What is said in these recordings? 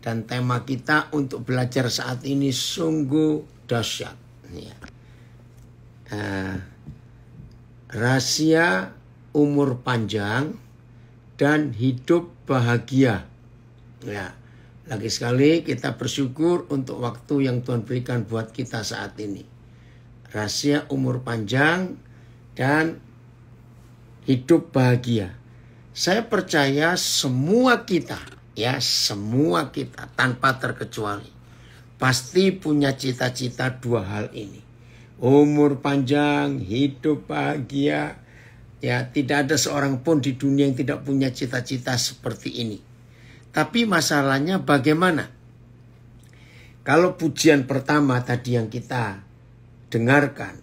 Dan tema kita untuk belajar saat ini sungguh dahsyat. Ya. Uh, rahasia umur panjang dan hidup bahagia. Ya. Lagi sekali kita bersyukur untuk waktu yang Tuhan berikan buat kita saat ini. Rahasia umur panjang dan hidup bahagia. Saya percaya semua kita ya semua kita tanpa terkecuali pasti punya cita-cita dua hal ini. Umur panjang, hidup bahagia. Ya, tidak ada seorang pun di dunia yang tidak punya cita-cita seperti ini. Tapi masalahnya bagaimana? Kalau pujian pertama tadi yang kita dengarkan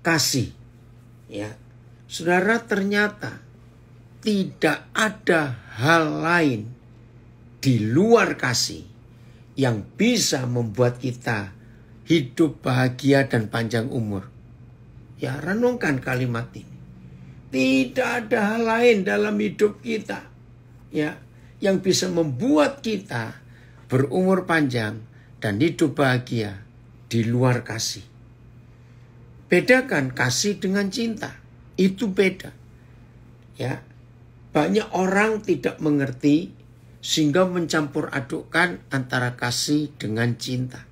kasih ya. Saudara ternyata tidak ada hal lain di luar kasih yang bisa membuat kita hidup bahagia dan panjang umur. Ya renungkan kalimat ini. Tidak ada hal lain dalam hidup kita ya yang bisa membuat kita berumur panjang dan hidup bahagia di luar kasih. Bedakan kasih dengan cinta. Itu beda. Ya, banyak orang tidak mengerti sehingga mencampur adukkan antara kasih dengan cinta.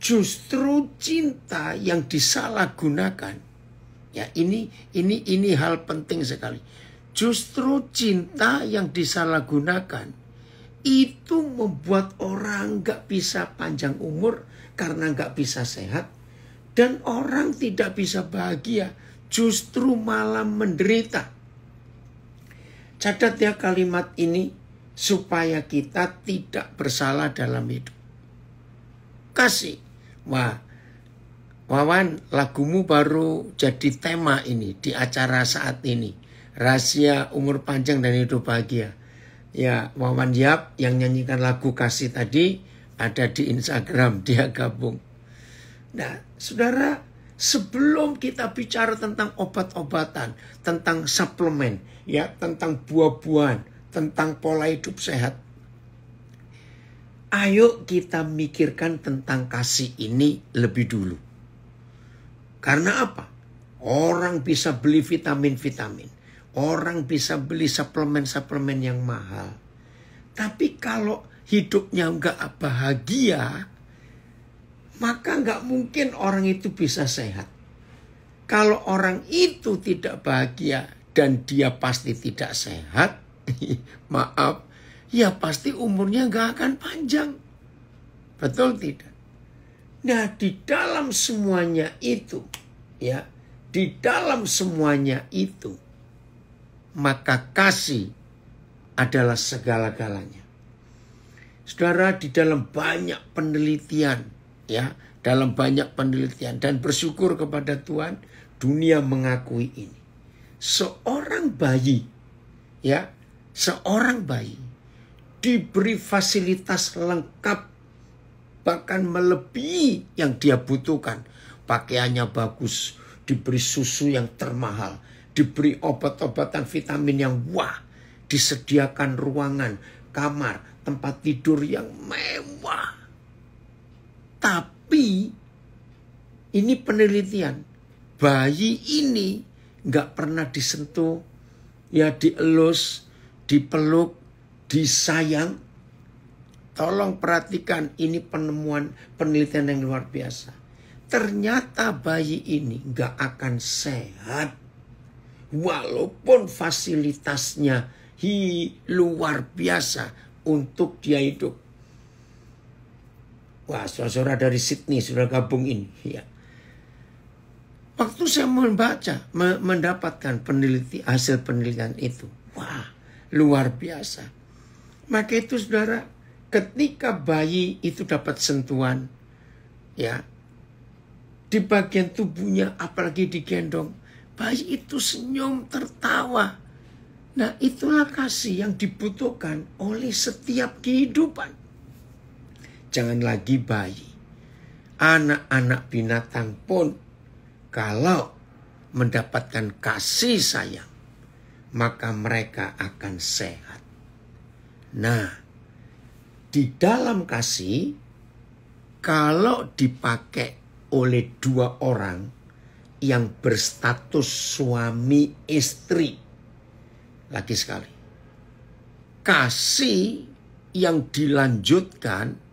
Justru cinta yang disalahgunakan. Ya, ini ini ini hal penting sekali. Justru cinta yang disalahgunakan itu membuat orang nggak bisa panjang umur karena nggak bisa sehat dan orang tidak bisa bahagia justru malah menderita Catat ya kalimat ini supaya kita tidak bersalah dalam hidup. Kasih. Wah, Wawan, lagumu baru jadi tema ini di acara saat ini. Rahasia umur panjang dan hidup bahagia. Ya, Wawan Yap yang nyanyikan lagu kasih tadi ada di Instagram, dia gabung. Nah, saudara, sebelum kita bicara tentang obat-obatan, tentang suplemen, ya, tentang buah-buahan, tentang pola hidup sehat. Ayo kita mikirkan tentang kasih ini lebih dulu. Karena apa? Orang bisa beli vitamin-vitamin. Orang bisa beli suplemen-suplemen yang mahal. Tapi kalau hidupnya nggak bahagia, maka nggak mungkin orang itu bisa sehat. Kalau orang itu tidak bahagia dan dia pasti tidak sehat, maaf, ya pasti umurnya nggak akan panjang. Betul tidak? Nah, di dalam semuanya itu, ya, di dalam semuanya itu, maka kasih adalah segala-galanya. Saudara, di dalam banyak penelitian, ya dalam banyak penelitian dan bersyukur kepada Tuhan dunia mengakui ini. Seorang bayi ya, seorang bayi diberi fasilitas lengkap bahkan melebihi yang dia butuhkan. Pakaiannya bagus, diberi susu yang termahal, diberi obat-obatan vitamin yang wah, disediakan ruangan, kamar, tempat tidur yang mewah tapi ini penelitian. Bayi ini nggak pernah disentuh, ya dielus, dipeluk, disayang. Tolong perhatikan ini penemuan penelitian yang luar biasa. Ternyata bayi ini nggak akan sehat. Walaupun fasilitasnya hi luar biasa untuk dia hidup. Wah, saudara dari Sydney sudah gabung ini. Ya. Waktu saya membaca, me mendapatkan peneliti, hasil penelitian itu. Wah, luar biasa. Maka itu saudara, ketika bayi itu dapat sentuhan, ya, di bagian tubuhnya, apalagi digendong, bayi itu senyum tertawa. Nah itulah kasih yang dibutuhkan oleh setiap kehidupan jangan lagi bayi. Anak-anak binatang pun kalau mendapatkan kasih sayang, maka mereka akan sehat. Nah, di dalam kasih, kalau dipakai oleh dua orang yang berstatus suami istri, lagi sekali, kasih yang dilanjutkan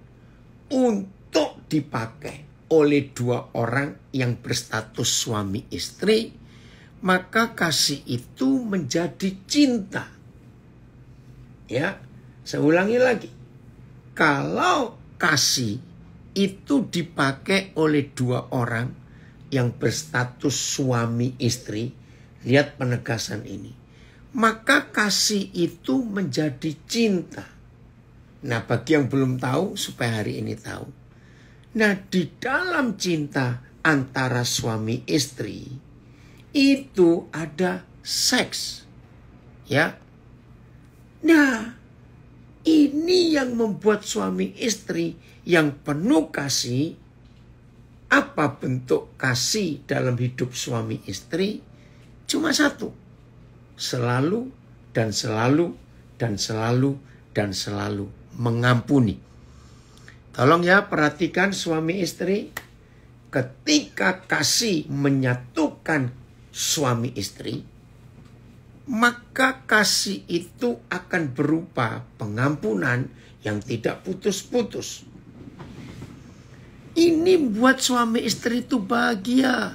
untuk dipakai oleh dua orang yang berstatus suami istri, maka kasih itu menjadi cinta. Ya, saya ulangi lagi. Kalau kasih itu dipakai oleh dua orang yang berstatus suami istri, lihat penegasan ini. Maka kasih itu menjadi cinta. Nah, bagi yang belum tahu, supaya hari ini tahu. Nah, di dalam cinta antara suami istri, itu ada seks. Ya. Nah, ini yang membuat suami istri yang penuh kasih, apa bentuk kasih dalam hidup suami istri? Cuma satu. Selalu dan selalu dan selalu dan selalu mengampuni. Tolong ya perhatikan suami istri ketika kasih menyatukan suami istri maka kasih itu akan berupa pengampunan yang tidak putus-putus. Ini buat suami istri itu bahagia.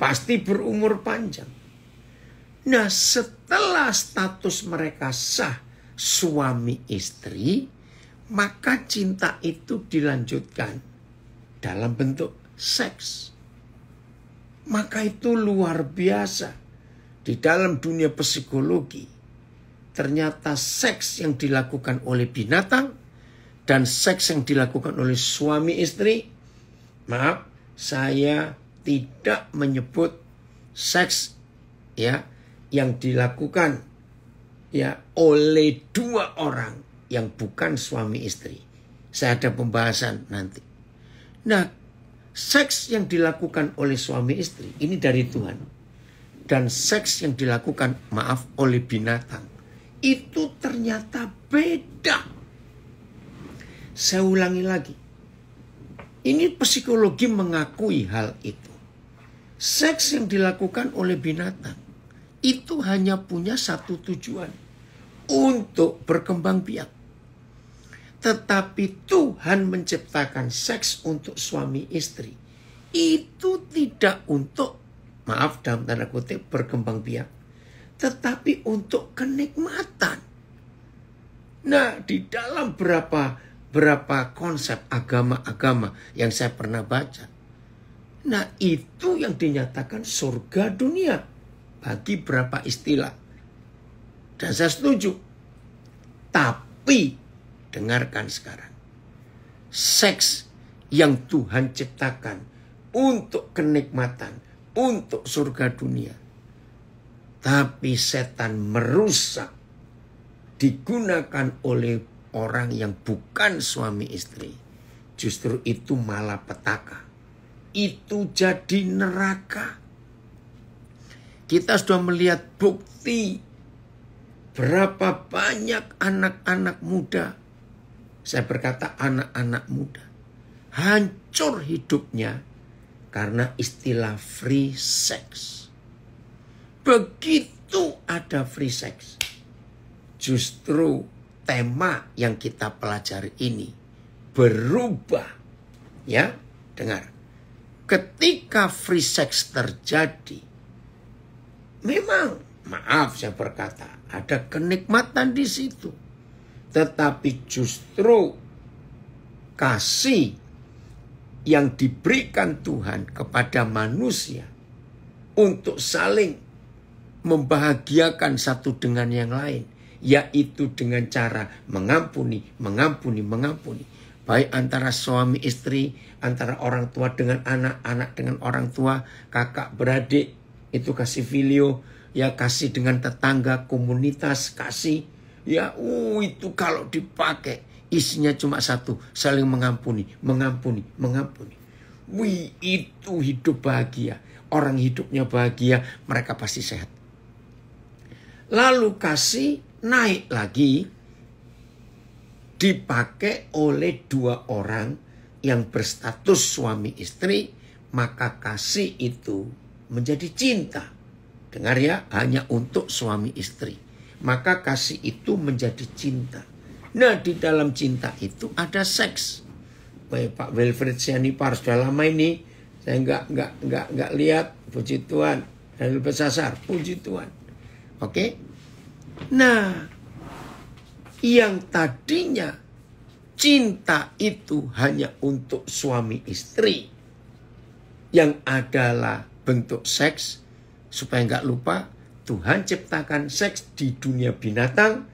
Pasti berumur panjang. Nah setelah status mereka sah suami istri, maka cinta itu dilanjutkan dalam bentuk seks. Maka itu luar biasa. Di dalam dunia psikologi, ternyata seks yang dilakukan oleh binatang dan seks yang dilakukan oleh suami istri, maaf, saya tidak menyebut seks ya yang dilakukan ya oleh dua orang yang bukan suami istri. Saya ada pembahasan nanti. Nah, seks yang dilakukan oleh suami istri ini dari Tuhan. Dan seks yang dilakukan, maaf, oleh binatang. Itu ternyata beda. Saya ulangi lagi. Ini psikologi mengakui hal itu. Seks yang dilakukan oleh binatang itu hanya punya satu tujuan untuk berkembang biak. Tetapi Tuhan menciptakan seks untuk suami istri. Itu tidak untuk, maaf dalam tanda kutip, berkembang biak. Tetapi untuk kenikmatan. Nah, di dalam berapa berapa konsep agama-agama yang saya pernah baca. Nah, itu yang dinyatakan surga dunia bagi berapa istilah. Dan saya setuju. Tapi dengarkan sekarang. Seks yang Tuhan ciptakan untuk kenikmatan, untuk surga dunia. Tapi setan merusak digunakan oleh orang yang bukan suami istri. Justru itu malah petaka. Itu jadi neraka. Kita sudah melihat bukti berapa banyak anak-anak muda. Saya berkata anak-anak muda. Hancur hidupnya karena istilah free sex. Begitu ada free sex. Justru tema yang kita pelajari ini berubah. Ya, dengar. Ketika free sex terjadi, Memang, maaf saya berkata, ada kenikmatan di situ. Tetapi justru kasih yang diberikan Tuhan kepada manusia untuk saling membahagiakan satu dengan yang lain, yaitu dengan cara mengampuni, mengampuni, mengampuni, baik antara suami istri, antara orang tua dengan anak, anak dengan orang tua, kakak beradik, itu kasih filio, ya kasih dengan tetangga, komunitas, kasih. Ya, uh, itu kalau dipakai isinya cuma satu, saling mengampuni, mengampuni, mengampuni. Wih, itu hidup bahagia. Orang hidupnya bahagia, mereka pasti sehat. Lalu kasih naik lagi dipakai oleh dua orang yang berstatus suami istri, maka kasih itu menjadi cinta. Dengar ya, hanya untuk suami istri. Maka kasih itu menjadi cinta. Nah, di dalam cinta itu ada seks. Baik, Pak Wilfred Sianipar sudah lama ini saya nggak nggak nggak nggak lihat puji Tuhan dari besasar puji Tuhan. Oke. Nah, yang tadinya cinta itu hanya untuk suami istri yang adalah bentuk seks supaya nggak lupa Tuhan ciptakan seks di dunia binatang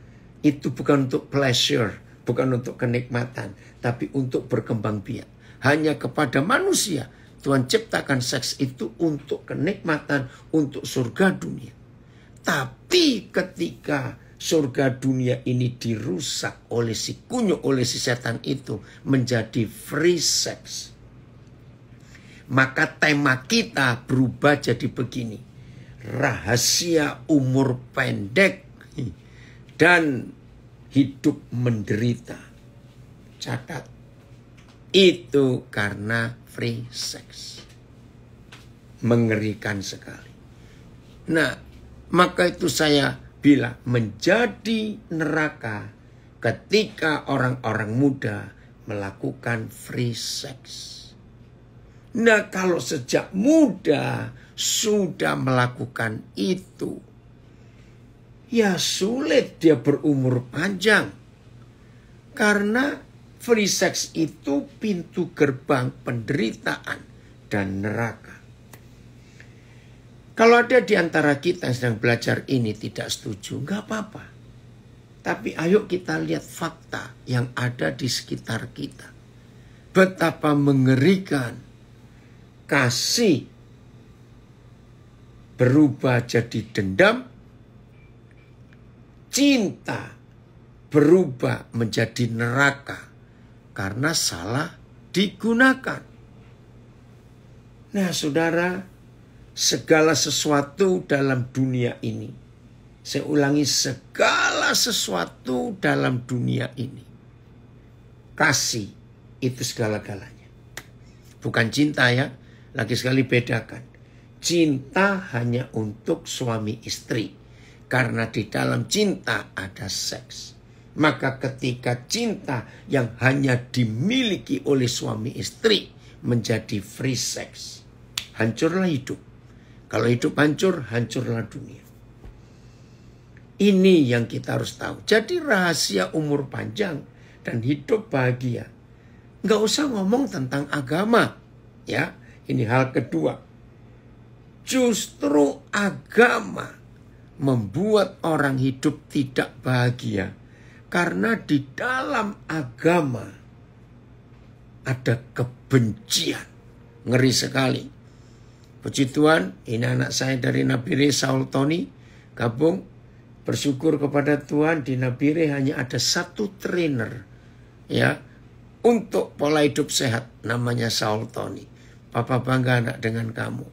itu bukan untuk pleasure, bukan untuk kenikmatan, tapi untuk berkembang biak. Hanya kepada manusia Tuhan ciptakan seks itu untuk kenikmatan, untuk surga dunia. Tapi ketika surga dunia ini dirusak oleh si kunyuk, oleh si setan itu menjadi free sex. Maka tema kita berubah jadi begini. Rahasia umur pendek dan hidup menderita. Catat. Itu karena free sex. Mengerikan sekali. Nah, maka itu saya bilang menjadi neraka ketika orang-orang muda melakukan free sex. Nah, kalau sejak muda sudah melakukan itu, ya sulit dia berumur panjang. Karena free sex itu pintu gerbang penderitaan dan neraka. Kalau ada di antara kita yang sedang belajar ini tidak setuju, nggak apa-apa. Tapi ayo kita lihat fakta yang ada di sekitar kita. Betapa mengerikan kasih berubah jadi dendam, cinta berubah menjadi neraka karena salah digunakan. Nah, saudara, segala sesuatu dalam dunia ini, saya ulangi, segala sesuatu dalam dunia ini, kasih itu segala-galanya, bukan cinta ya lagi sekali bedakan. Cinta hanya untuk suami istri. Karena di dalam cinta ada seks. Maka ketika cinta yang hanya dimiliki oleh suami istri menjadi free sex. Hancurlah hidup. Kalau hidup hancur, hancurlah dunia. Ini yang kita harus tahu. Jadi rahasia umur panjang dan hidup bahagia. Nggak usah ngomong tentang agama. Ya, ini hal kedua. Justru agama membuat orang hidup tidak bahagia. Karena di dalam agama ada kebencian. Ngeri sekali. Puji Tuhan, ini anak saya dari Nabire Saul Tony. Gabung bersyukur kepada Tuhan di Nabire hanya ada satu trainer ya untuk pola hidup sehat namanya Saul Tony. Papa bangga anak dengan kamu.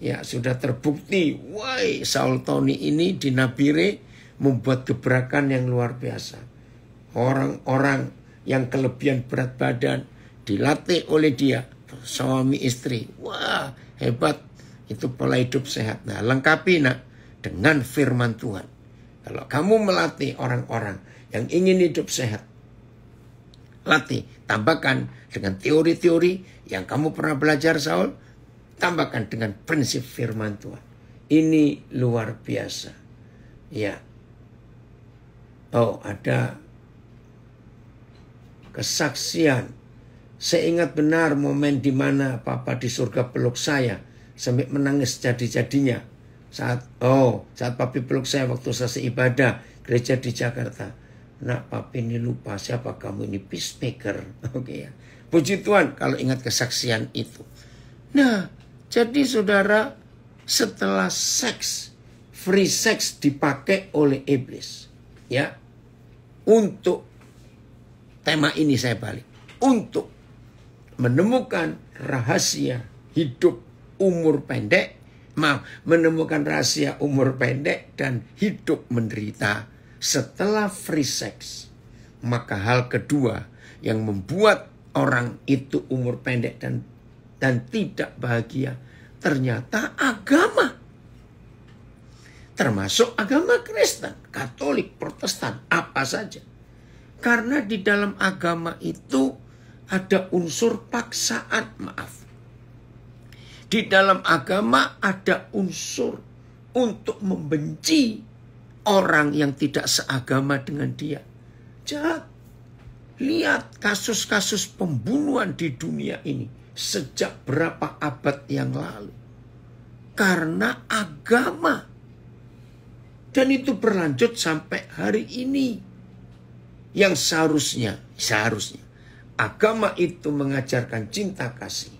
Ya sudah terbukti, woi Saul Tony ini di Nabire membuat gebrakan yang luar biasa. Orang-orang yang kelebihan berat badan dilatih oleh dia suami istri. Wah hebat itu pola hidup sehat. Nah lengkapi nak dengan firman Tuhan. Kalau kamu melatih orang-orang yang ingin hidup sehat, latih, tambahkan dengan teori-teori yang kamu pernah belajar Saul, tambahkan dengan prinsip firman Tuhan. Ini luar biasa. Ya. Oh, ada kesaksian. Saya ingat benar momen di mana Papa di surga peluk saya sampai menangis jadi-jadinya. Saat oh, saat Papi peluk saya waktu saya ibadah gereja di Jakarta. Nak Papi ini lupa siapa kamu ini peacemaker. Oke okay, ya. Puji Tuhan kalau ingat kesaksian itu. Nah, jadi saudara setelah seks, free sex dipakai oleh iblis. Ya, untuk tema ini saya balik. Untuk menemukan rahasia hidup umur pendek, maaf, menemukan rahasia umur pendek dan hidup menderita setelah free sex. Maka hal kedua yang membuat orang itu umur pendek dan dan tidak bahagia. Ternyata agama termasuk agama Kristen, Katolik, Protestan, apa saja. Karena di dalam agama itu ada unsur paksaan, maaf. Di dalam agama ada unsur untuk membenci orang yang tidak seagama dengan dia. Jahat. Lihat kasus-kasus pembunuhan di dunia ini sejak berapa abad yang lalu. Karena agama. Dan itu berlanjut sampai hari ini. Yang seharusnya, seharusnya agama itu mengajarkan cinta kasih,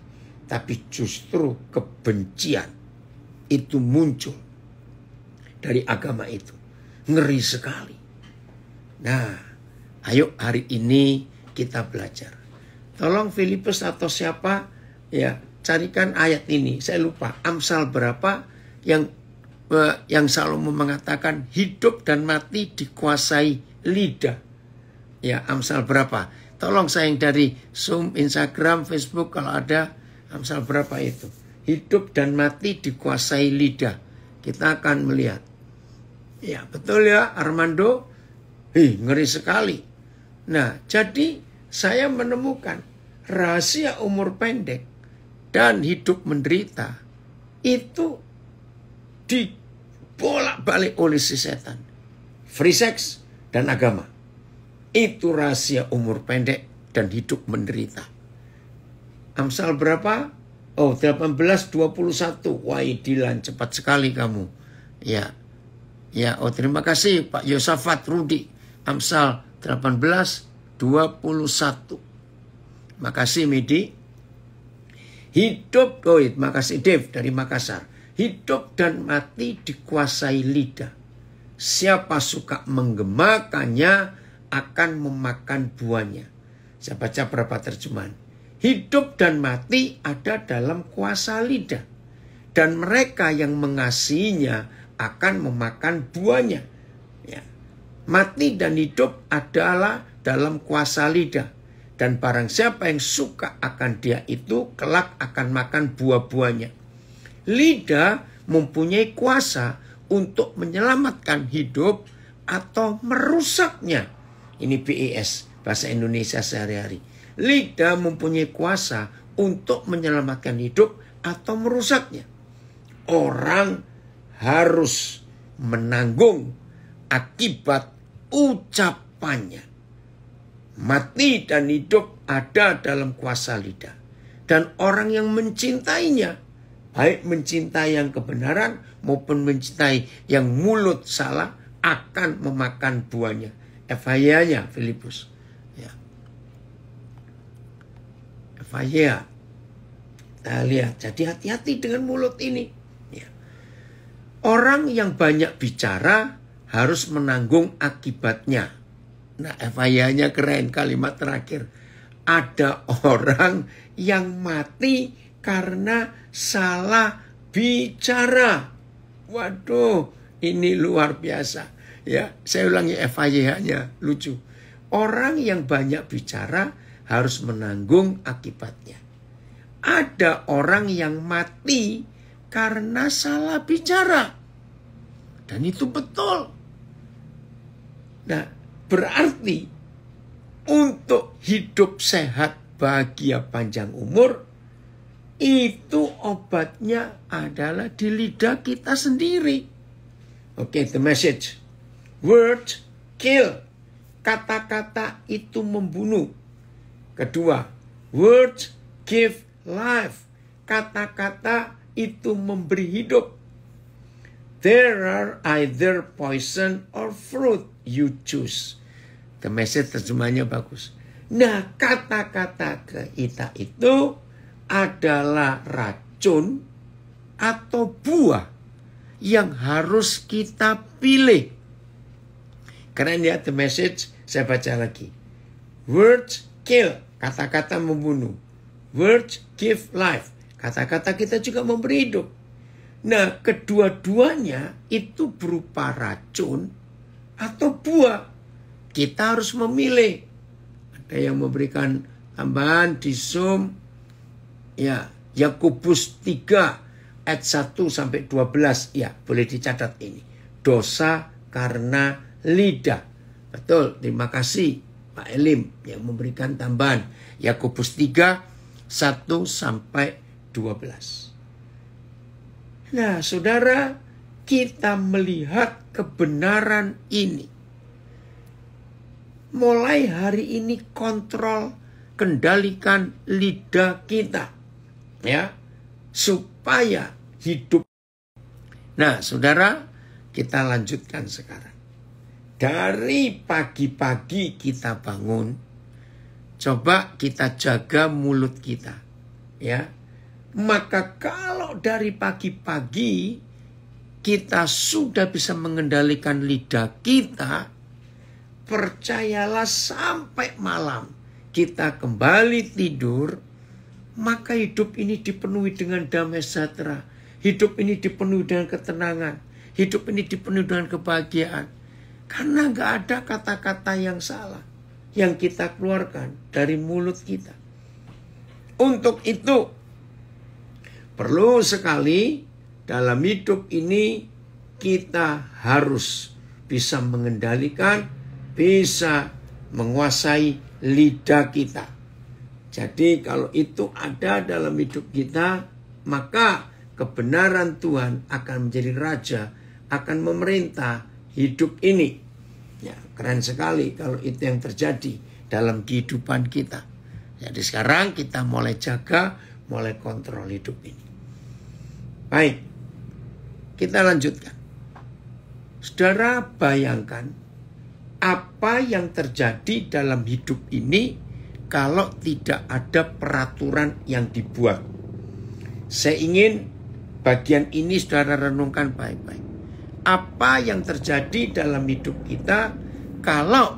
tapi justru kebencian itu muncul dari agama itu. Ngeri sekali. Nah, Ayo hari ini kita belajar. Tolong Filipus atau siapa ya carikan ayat ini. Saya lupa Amsal berapa yang eh, yang Salomo mengatakan hidup dan mati dikuasai lidah. Ya Amsal berapa? Tolong saya yang dari Zoom, Instagram, Facebook kalau ada Amsal berapa itu. Hidup dan mati dikuasai lidah. Kita akan melihat. Ya betul ya Armando. Hih ngeri sekali Nah, jadi saya menemukan rahasia umur pendek dan hidup menderita itu dibolak-balik oleh si setan. Free sex dan agama. Itu rahasia umur pendek dan hidup menderita. Amsal berapa? Oh, 1821. Wah, Dilan cepat sekali kamu. Ya. Ya, oh terima kasih Pak Yosafat Rudi. Amsal 18, 21. Makasih Midi. Hidup, oh iya, makasih Dev dari Makassar. Hidup dan mati dikuasai lidah. Siapa suka menggemakannya akan memakan buahnya. Saya baca beberapa terjemahan. Hidup dan mati ada dalam kuasa lidah. Dan mereka yang mengasihinya akan memakan buahnya Mati dan hidup adalah dalam kuasa lidah. Dan barang siapa yang suka akan dia itu kelak akan makan buah-buahnya. Lidah mempunyai kuasa untuk menyelamatkan hidup atau merusaknya. Ini BES, bahasa Indonesia sehari-hari. Lidah mempunyai kuasa untuk menyelamatkan hidup atau merusaknya. Orang harus menanggung akibat ucapannya. Mati dan hidup ada dalam kuasa lidah. Dan orang yang mencintainya, baik mencintai yang kebenaran maupun mencintai yang mulut salah, akan memakan buahnya. Efayanya Filipus. Ya. Efaya. Kita lihat. Jadi hati-hati dengan mulut ini. Ya. Orang yang banyak bicara harus menanggung akibatnya. Nah, FIA-nya keren kalimat terakhir. Ada orang yang mati karena salah bicara. Waduh, ini luar biasa. Ya, saya ulangi fia nya lucu. Orang yang banyak bicara harus menanggung akibatnya. Ada orang yang mati karena salah bicara. Dan itu betul. Nah, berarti untuk hidup sehat, bahagia panjang umur, itu obatnya adalah di lidah kita sendiri. Oke, okay, the message. words kill. Kata-kata itu membunuh. Kedua, words give life. Kata-kata itu memberi hidup. There are either poison or fruit you choose. The message terjemahnya bagus. Nah, kata-kata ke kita itu adalah racun atau buah yang harus kita pilih. Karena ya, lihat the message, saya baca lagi. Words kill, kata-kata membunuh. Words give life, kata-kata kita juga memberi hidup. Nah, kedua-duanya itu berupa racun atau buah. Kita harus memilih. Ada yang memberikan tambahan di zoom ya Yakobus 3 ayat 1 sampai 12 ya boleh dicatat ini. Dosa karena lidah. Betul, terima kasih Pak Elim yang memberikan tambahan Yakobus 3 1 sampai 12. Nah, Saudara, kita melihat kebenaran ini. Mulai hari ini kontrol kendalikan lidah kita ya supaya hidup. Nah, Saudara, kita lanjutkan sekarang. Dari pagi-pagi kita bangun, coba kita jaga mulut kita ya. Maka kalau dari pagi-pagi kita sudah bisa mengendalikan lidah kita, percayalah sampai malam kita kembali tidur, maka hidup ini dipenuhi dengan damai sejahtera. Hidup ini dipenuhi dengan ketenangan. Hidup ini dipenuhi dengan kebahagiaan. Karena gak ada kata-kata yang salah yang kita keluarkan dari mulut kita. Untuk itu, perlu sekali dalam hidup ini kita harus bisa mengendalikan, bisa menguasai lidah kita. Jadi kalau itu ada dalam hidup kita, maka kebenaran Tuhan akan menjadi raja, akan memerintah hidup ini. Ya, keren sekali kalau itu yang terjadi dalam kehidupan kita. Jadi sekarang kita mulai jaga, mulai kontrol hidup ini. Baik, kita lanjutkan. Saudara bayangkan apa yang terjadi dalam hidup ini kalau tidak ada peraturan yang dibuat. Saya ingin bagian ini saudara renungkan baik-baik. Apa yang terjadi dalam hidup kita kalau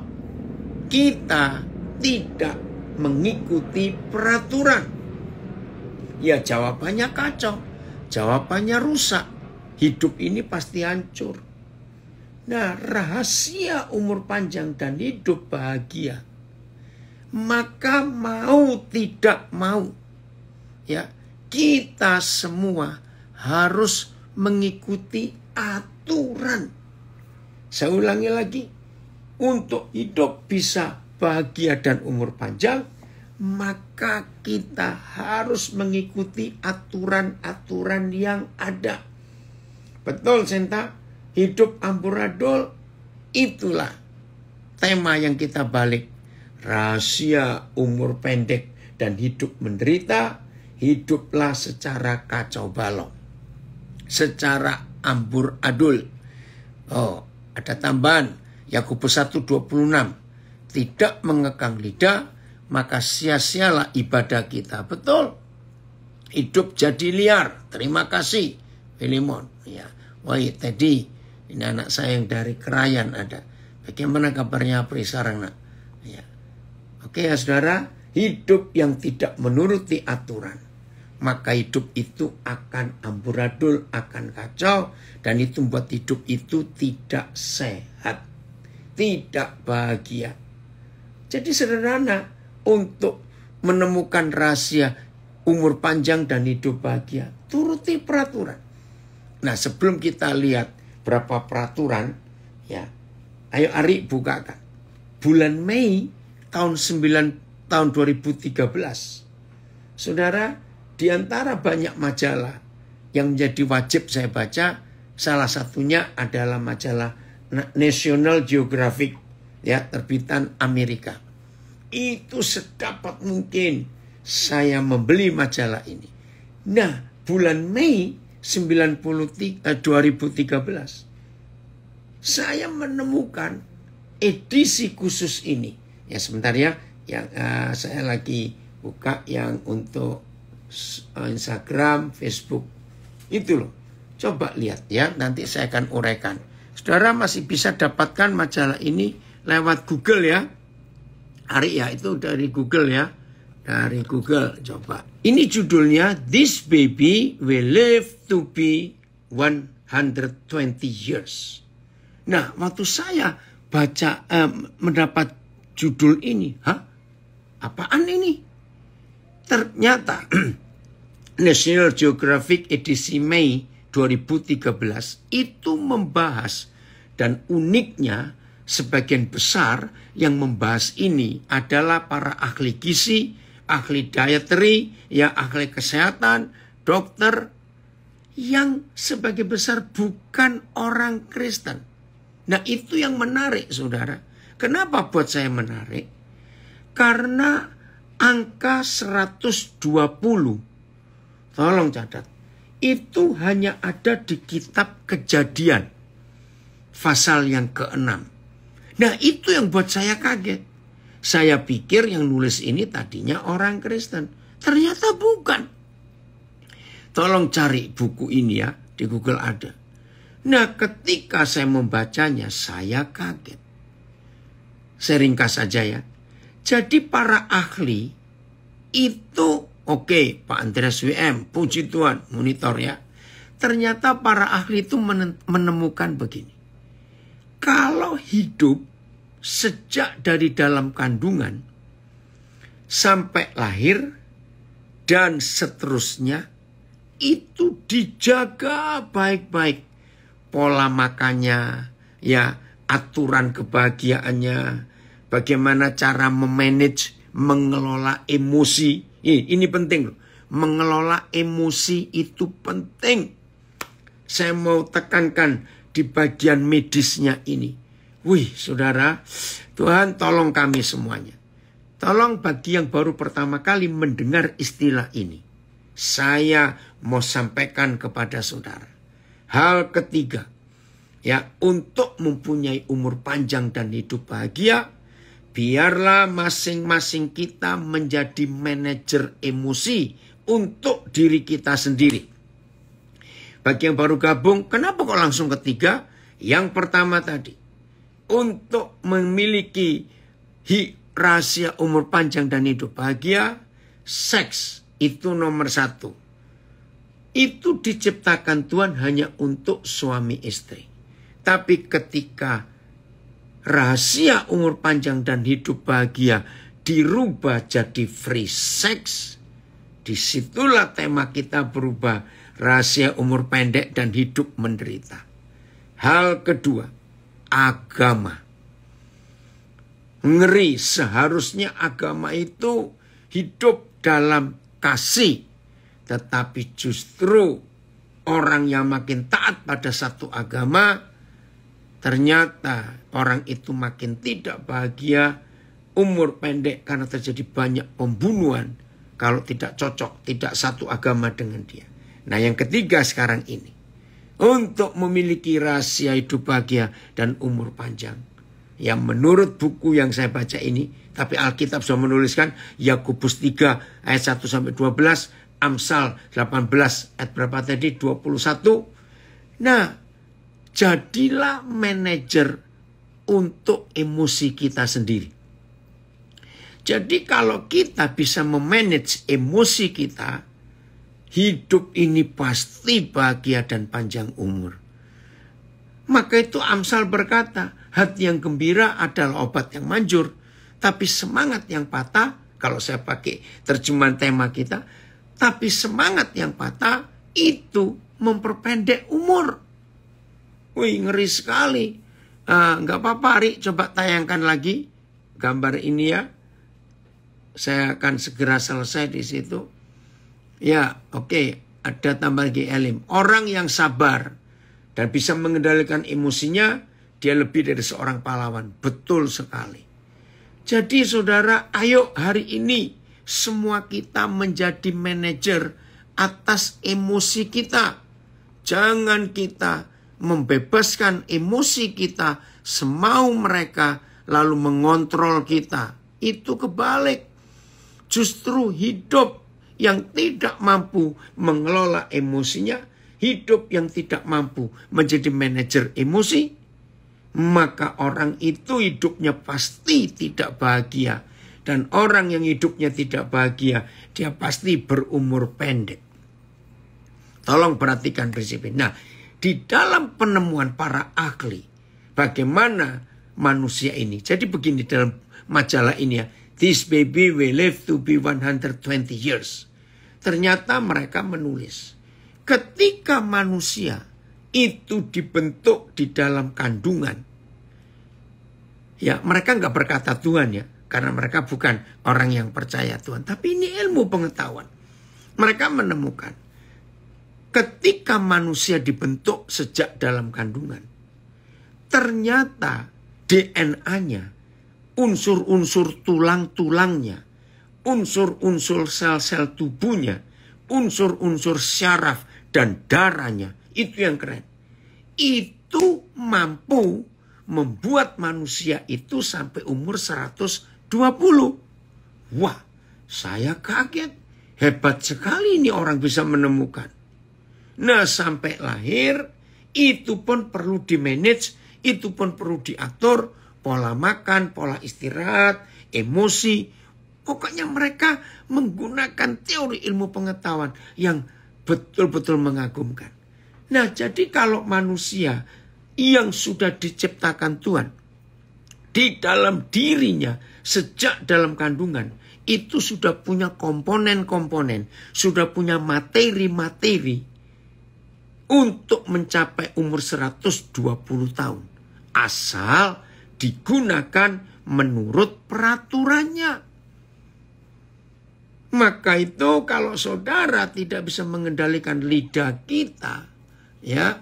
kita tidak mengikuti peraturan? Ya jawabannya kacau, jawabannya rusak hidup ini pasti hancur. Nah, rahasia umur panjang dan hidup bahagia, maka mau tidak mau, ya kita semua harus mengikuti aturan. Saya ulangi lagi, untuk hidup bisa bahagia dan umur panjang, maka kita harus mengikuti aturan-aturan yang ada Betul Sinta, hidup amburadul itulah tema yang kita balik. Rahasia umur pendek dan hidup menderita, hiduplah secara kacau balau. Secara ambur adul. Oh, ada tambahan Yakobus 1:26. Tidak mengekang lidah, maka sia-sialah ibadah kita. Betul. Hidup jadi liar. Terima kasih, Filimon. Ya. Woi iya, tadi ini anak saya yang dari Kerayan ada. Bagaimana kabarnya Apri sekarang nak? Ya. Oke ya saudara, hidup yang tidak menuruti aturan. Maka hidup itu akan amburadul, akan kacau. Dan itu membuat hidup itu tidak sehat. Tidak bahagia. Jadi sederhana untuk menemukan rahasia umur panjang dan hidup bahagia. Turuti peraturan. Nah, sebelum kita lihat berapa peraturan, ya. Ayo Ari bukakan. Bulan Mei tahun 9 tahun 2013. Saudara, di antara banyak majalah yang menjadi wajib saya baca, salah satunya adalah majalah National Geographic ya terbitan Amerika. Itu sedapat mungkin saya membeli majalah ini. Nah, bulan Mei 93, eh, 2013 saya menemukan edisi khusus ini. Ya sebentar ya, yang uh, eh, saya lagi buka yang untuk eh, Instagram, Facebook itu loh. Coba lihat ya, nanti saya akan uraikan. Saudara masih bisa dapatkan majalah ini lewat Google ya. Hari ya itu dari Google ya dari Google. Coba. Ini judulnya This Baby Will Live to Be 120 Years. Nah, waktu saya baca eh, mendapat judul ini, hah? Apaan ini? Ternyata National Geographic edisi Mei 2013 itu membahas dan uniknya sebagian besar yang membahas ini adalah para ahli gizi, ahli dietary, ya ahli kesehatan, dokter, yang sebagai besar bukan orang Kristen. Nah itu yang menarik saudara. Kenapa buat saya menarik? Karena angka 120, tolong catat, itu hanya ada di kitab kejadian. Pasal yang keenam. Nah itu yang buat saya kaget. Saya pikir yang nulis ini tadinya orang Kristen. Ternyata bukan. Tolong cari buku ini ya, di Google ada. Nah ketika saya membacanya, saya kaget. Saya saja ya. Jadi para ahli itu, oke okay, Pak Andreas WM, puji Tuhan, monitor ya. Ternyata para ahli itu menemukan begini. Kalau hidup sejak dari dalam kandungan sampai lahir dan seterusnya itu dijaga baik-baik pola makannya ya aturan kebahagiaannya bagaimana cara memanage mengelola emosi ini penting loh mengelola emosi itu penting saya mau tekankan di bagian medisnya ini Wih, saudara, Tuhan tolong kami semuanya. Tolong bagi yang baru pertama kali mendengar istilah ini. Saya mau sampaikan kepada saudara. Hal ketiga, ya untuk mempunyai umur panjang dan hidup bahagia, biarlah masing-masing kita menjadi manajer emosi untuk diri kita sendiri. Bagi yang baru gabung, kenapa kok langsung ketiga? Yang pertama tadi, untuk memiliki rahasia umur panjang dan hidup bahagia, seks itu nomor satu. Itu diciptakan Tuhan hanya untuk suami istri. Tapi ketika rahasia umur panjang dan hidup bahagia dirubah jadi free sex, disitulah tema kita berubah rahasia umur pendek dan hidup menderita. Hal kedua, agama. Ngeri seharusnya agama itu hidup dalam kasih. Tetapi justru orang yang makin taat pada satu agama ternyata orang itu makin tidak bahagia umur pendek karena terjadi banyak pembunuhan kalau tidak cocok, tidak satu agama dengan dia. Nah yang ketiga sekarang ini untuk memiliki rahasia hidup bahagia dan umur panjang. Yang menurut buku yang saya baca ini, tapi Alkitab sudah menuliskan Yakobus 3 ayat 1 sampai 12, Amsal 18 ayat berapa tadi 21. Nah, jadilah manajer untuk emosi kita sendiri. Jadi kalau kita bisa memanage emosi kita, hidup ini pasti bahagia dan panjang umur. Maka itu Amsal berkata, hati yang gembira adalah obat yang manjur, tapi semangat yang patah, kalau saya pakai terjemahan tema kita, tapi semangat yang patah itu memperpendek umur. Wih, ngeri sekali. Ah, nggak uh, apa-apa, Ari, coba tayangkan lagi gambar ini ya. Saya akan segera selesai di situ. Ya, oke, okay. ada tambah lagi elim. Orang yang sabar dan bisa mengendalikan emosinya, dia lebih dari seorang pahlawan. Betul sekali. Jadi saudara, ayo hari ini semua kita menjadi manajer atas emosi kita. Jangan kita membebaskan emosi kita semau mereka lalu mengontrol kita. Itu kebalik. Justru hidup yang tidak mampu mengelola emosinya, hidup yang tidak mampu menjadi manajer emosi, maka orang itu hidupnya pasti tidak bahagia. Dan orang yang hidupnya tidak bahagia, dia pasti berumur pendek. Tolong perhatikan prinsip ini. Nah, di dalam penemuan para ahli, bagaimana manusia ini. Jadi begini dalam majalah ini ya. This baby will live to be 120 years. Ternyata mereka menulis, ketika manusia itu dibentuk di dalam kandungan, ya mereka nggak berkata Tuhan ya, karena mereka bukan orang yang percaya Tuhan. Tapi ini ilmu pengetahuan. Mereka menemukan ketika manusia dibentuk sejak dalam kandungan, ternyata DNA-nya, unsur-unsur tulang-tulangnya unsur-unsur sel-sel tubuhnya, unsur-unsur syaraf dan darahnya. Itu yang keren. Itu mampu membuat manusia itu sampai umur 120. Wah, saya kaget. Hebat sekali ini orang bisa menemukan. Nah, sampai lahir itu pun perlu di-manage, itu pun perlu diatur pola makan, pola istirahat, emosi, Pokoknya mereka menggunakan teori ilmu pengetahuan yang betul-betul mengagumkan. Nah, jadi kalau manusia yang sudah diciptakan Tuhan di dalam dirinya sejak dalam kandungan itu sudah punya komponen-komponen, sudah punya materi-materi untuk mencapai umur 120 tahun. Asal digunakan menurut peraturannya. Maka itu kalau saudara tidak bisa mengendalikan lidah kita, ya.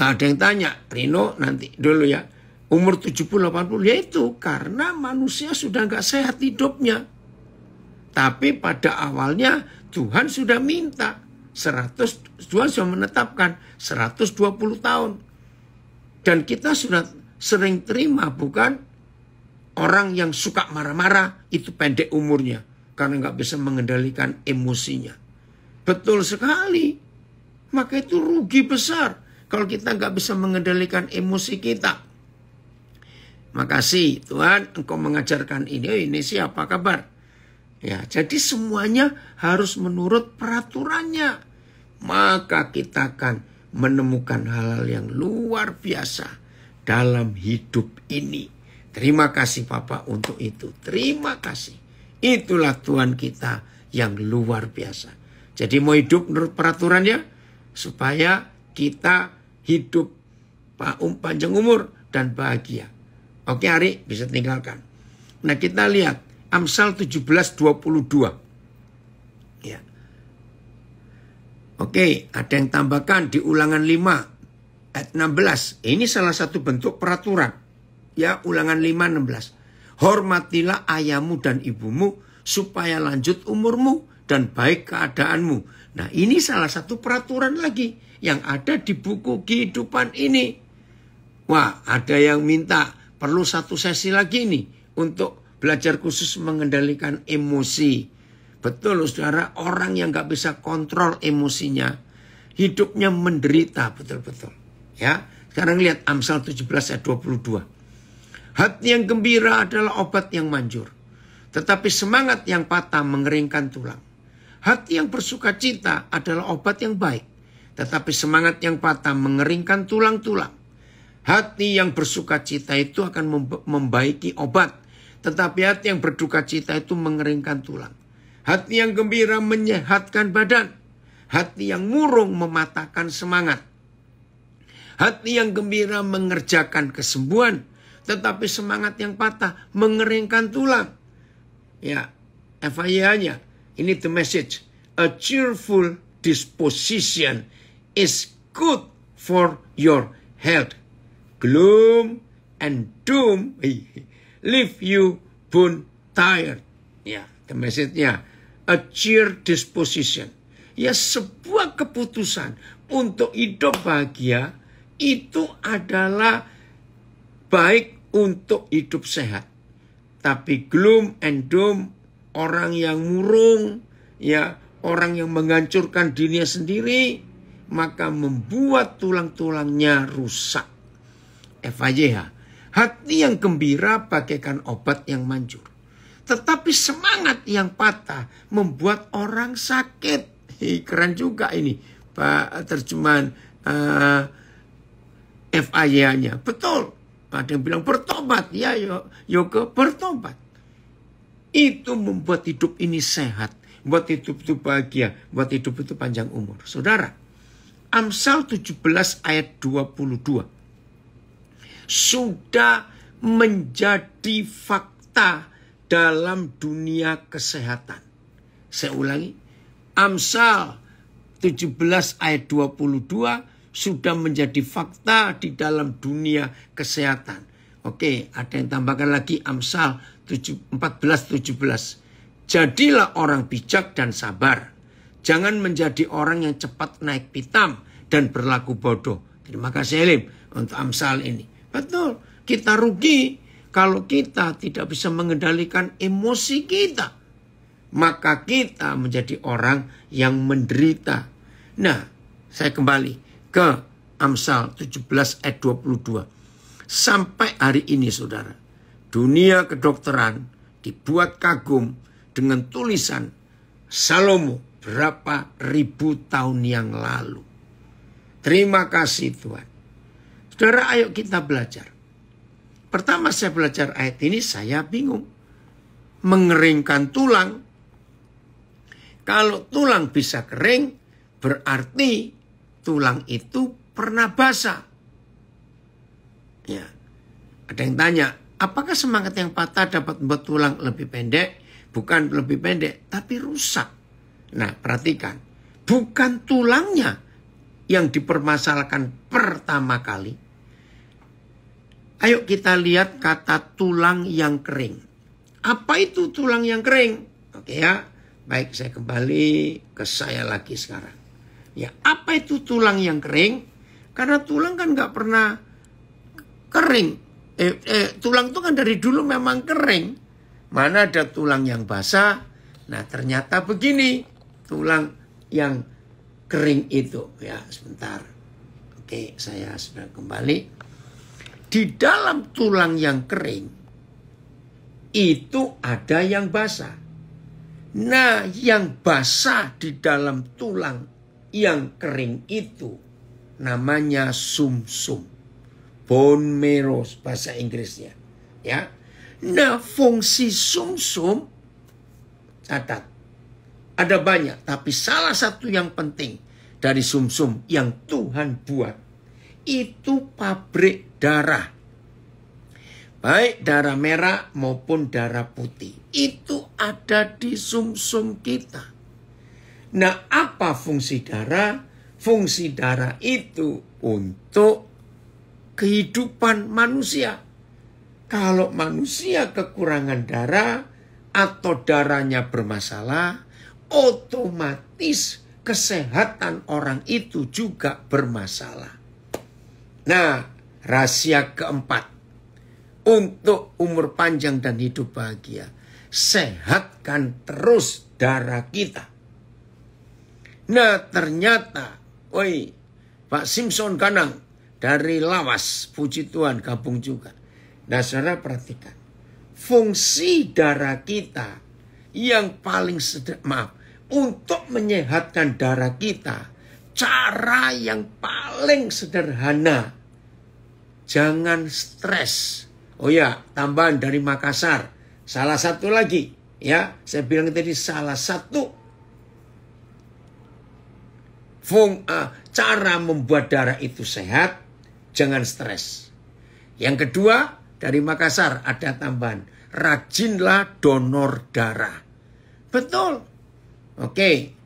Ada yang tanya, Rino nanti dulu ya. Umur 70-80 ya itu karena manusia sudah nggak sehat hidupnya. Tapi pada awalnya Tuhan sudah minta 100 Tuhan sudah menetapkan 120 tahun. Dan kita sudah sering terima bukan orang yang suka marah-marah itu pendek umurnya karena nggak bisa mengendalikan emosinya. Betul sekali. Maka itu rugi besar kalau kita nggak bisa mengendalikan emosi kita. Makasih Tuhan engkau mengajarkan ini, oh, ini siapa kabar? Ya, jadi semuanya harus menurut peraturannya. Maka kita akan menemukan hal-hal yang luar biasa dalam hidup ini. Terima kasih Bapak untuk itu. Terima kasih. Itulah Tuhan kita yang luar biasa. Jadi mau hidup menurut peraturannya supaya kita hidup um, panjang umur dan bahagia. Oke Ari bisa tinggalkan. Nah kita lihat Amsal 17.22. Ya. Oke, ada yang tambahkan di ulangan 5 ayat 16. Ini salah satu bentuk peraturan. Ya, ulangan 5 16. Hormatilah ayahmu dan ibumu supaya lanjut umurmu dan baik keadaanmu. Nah ini salah satu peraturan lagi yang ada di buku kehidupan ini. Wah ada yang minta perlu satu sesi lagi nih untuk belajar khusus mengendalikan emosi. Betul saudara orang yang gak bisa kontrol emosinya. Hidupnya menderita betul-betul. Ya, sekarang lihat Amsal 17 ayat 22. Hati yang gembira adalah obat yang manjur. Tetapi semangat yang patah mengeringkan tulang. Hati yang bersuka cita adalah obat yang baik. Tetapi semangat yang patah mengeringkan tulang-tulang. Hati yang bersuka cita itu akan membaiki obat. Tetapi hati yang berduka cita itu mengeringkan tulang. Hati yang gembira menyehatkan badan. Hati yang murung mematahkan semangat. Hati yang gembira mengerjakan kesembuhan tetapi semangat yang patah mengeringkan tulang. Ya, FIA-nya. Ini the message. A cheerful disposition is good for your health. Gloom and doom leave you bone tired. Ya, the message-nya. A cheer disposition. Ya, sebuah keputusan untuk hidup bahagia itu adalah baik untuk hidup sehat. Tapi gloom and doom, orang yang murung, ya orang yang menghancurkan dunia sendiri, maka membuat tulang-tulangnya rusak. FAJH, hati yang gembira bagaikan obat yang manjur. Tetapi semangat yang patah membuat orang sakit. Hi, keren juga ini Pak terjemahan uh, eh, FAJH-nya. Betul. Ada yang bilang bertobat, ya yoga bertobat. Itu membuat hidup ini sehat, buat hidup itu bahagia, buat hidup itu panjang umur. Saudara, Amsal 17 ayat 22 sudah menjadi fakta dalam dunia kesehatan. Saya ulangi, Amsal 17 ayat 22 sudah menjadi fakta di dalam dunia kesehatan. Oke, ada yang tambahkan lagi Amsal 14:17. Jadilah orang bijak dan sabar. Jangan menjadi orang yang cepat naik pitam dan berlaku bodoh. Terima kasih Elim untuk Amsal ini. Betul, kita rugi kalau kita tidak bisa mengendalikan emosi kita. Maka kita menjadi orang yang menderita. Nah, saya kembali ke Amsal 17 ayat 22. Sampai hari ini saudara, dunia kedokteran dibuat kagum dengan tulisan Salomo berapa ribu tahun yang lalu. Terima kasih Tuhan. Saudara ayo kita belajar. Pertama saya belajar ayat ini saya bingung. Mengeringkan tulang. Kalau tulang bisa kering berarti tulang itu pernah basah. Ya. Ada yang tanya, apakah semangat yang patah dapat membuat tulang lebih pendek? Bukan lebih pendek, tapi rusak. Nah, perhatikan. Bukan tulangnya yang dipermasalahkan pertama kali. Ayo kita lihat kata tulang yang kering. Apa itu tulang yang kering? Oke ya. Baik, saya kembali ke saya lagi sekarang. Ya, apa itu tulang yang kering? Karena tulang kan nggak pernah kering. Eh, eh, tulang itu kan dari dulu memang kering. Mana ada tulang yang basah? Nah, ternyata begini tulang yang kering itu. Ya, sebentar. Oke, saya sudah kembali. Di dalam tulang yang kering itu ada yang basah. Nah, yang basah di dalam tulang yang kering itu namanya sumsum. -sum. Bone marrow bahasa Inggrisnya. Ya. Nah, fungsi sumsum -sum, catat. Ada banyak, tapi salah satu yang penting dari sumsum -sum yang Tuhan buat itu pabrik darah. Baik darah merah maupun darah putih. Itu ada di sumsum kita. Nah, apa fungsi darah? Fungsi darah itu untuk kehidupan manusia. Kalau manusia kekurangan darah atau darahnya bermasalah, otomatis kesehatan orang itu juga bermasalah. Nah, rahasia keempat untuk umur panjang dan hidup bahagia, sehatkan terus darah kita. Nah ternyata, woi Pak Simpson Kanang dari Lawas, puji Tuhan gabung juga. Nah saudara perhatikan, fungsi darah kita yang paling sederhana, maaf, untuk menyehatkan darah kita, cara yang paling sederhana, jangan stres. Oh ya, tambahan dari Makassar, salah satu lagi ya, saya bilang tadi salah satu fung, uh, cara membuat darah itu sehat, jangan stres. Yang kedua, dari Makassar ada tambahan, rajinlah donor darah. Betul. Oke.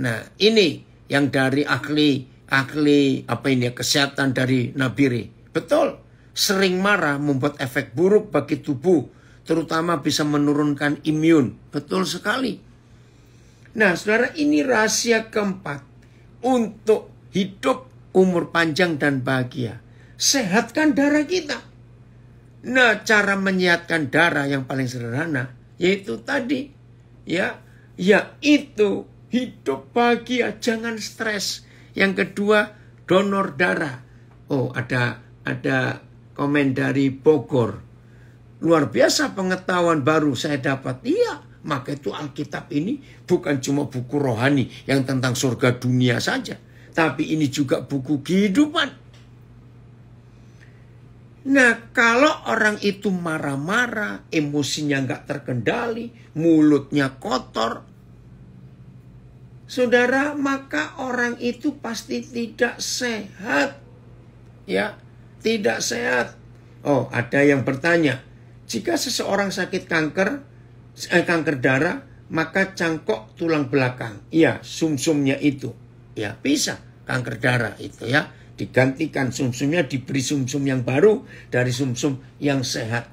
Nah, ini yang dari ahli ahli apa ini kesehatan dari Nabiri. Betul. Sering marah membuat efek buruk bagi tubuh, terutama bisa menurunkan imun. Betul sekali. Nah, Saudara, ini rahasia keempat untuk hidup umur panjang dan bahagia. Sehatkan darah kita. Nah, cara menyehatkan darah yang paling sederhana yaitu tadi ya, yaitu hidup bahagia, jangan stres. Yang kedua, donor darah. Oh, ada ada komen dari Bogor. Luar biasa pengetahuan baru saya dapat. Iya, maka itu Alkitab ini bukan cuma buku rohani yang tentang surga dunia saja. Tapi ini juga buku kehidupan. Nah kalau orang itu marah-marah, emosinya nggak terkendali, mulutnya kotor, saudara maka orang itu pasti tidak sehat, ya tidak sehat. Oh ada yang bertanya, jika seseorang sakit kanker, eh, kanker darah, maka cangkok tulang belakang. ya, sumsumnya itu. Ya, bisa kanker darah itu ya. Digantikan sumsumnya, diberi sumsum yang baru dari sumsum yang sehat.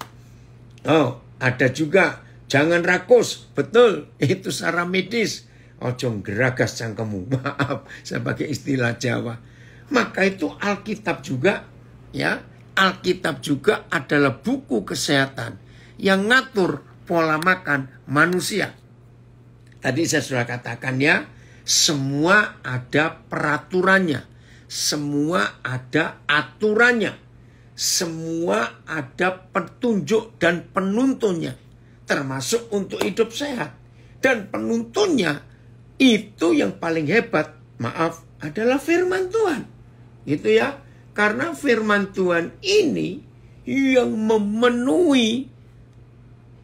Oh, ada juga jangan rakus. Betul, itu secara medis. ojong geragas cangkemu, Maaf, saya pakai istilah Jawa. Maka itu Alkitab juga ya Alkitab juga adalah buku kesehatan yang ngatur pola makan manusia. Tadi saya sudah katakan ya, semua ada peraturannya, semua ada aturannya, semua ada petunjuk dan penuntunnya, termasuk untuk hidup sehat. Dan penuntunnya itu yang paling hebat, maaf, adalah firman Tuhan. Gitu ya. Karena firman Tuhan ini yang memenuhi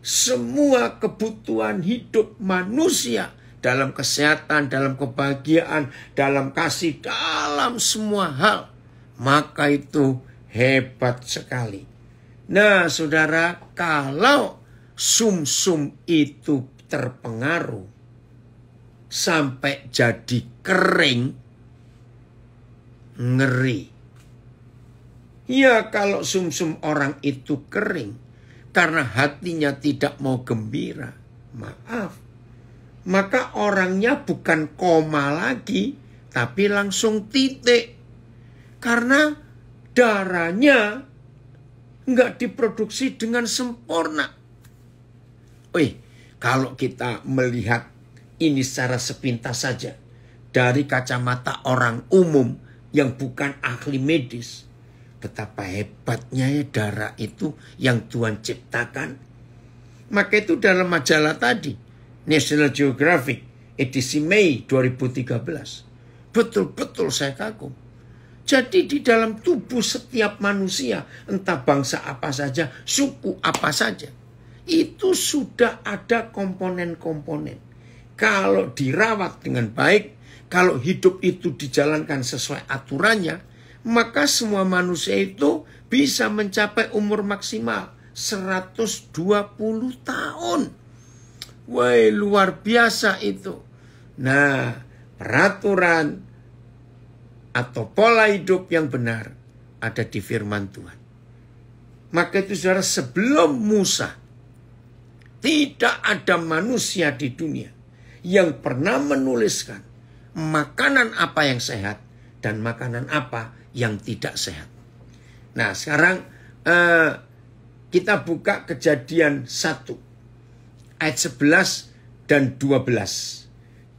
semua kebutuhan hidup manusia dalam kesehatan, dalam kebahagiaan, dalam kasih, dalam semua hal. Maka itu hebat sekali. Nah, saudara, kalau sum -sum itu terpengaruh sampai jadi kering, ngeri. Ya, kalau sum -sum orang itu kering, karena hatinya tidak mau gembira, maaf, maka orangnya bukan koma lagi, tapi langsung titik. Karena darahnya nggak diproduksi dengan sempurna. Wih, kalau kita melihat ini secara sepintas saja, dari kacamata orang umum yang bukan ahli medis, betapa hebatnya ya darah itu yang Tuhan ciptakan. Maka itu dalam majalah tadi, National Geographic, edisi Mei 2013. Betul-betul saya kagum. Jadi di dalam tubuh setiap manusia, entah bangsa apa saja, suku apa saja, itu sudah ada komponen-komponen. Kalau dirawat dengan baik, kalau hidup itu dijalankan sesuai aturannya, maka semua manusia itu bisa mencapai umur maksimal 120 tahun. Wah, luar biasa itu. Nah, peraturan atau pola hidup yang benar ada di firman Tuhan. Maka itu saudara sebelum Musa tidak ada manusia di dunia yang pernah menuliskan makanan apa yang sehat dan makanan apa yang tidak sehat. Nah, sekarang eh, kita buka kejadian 1 ayat 11 dan 12.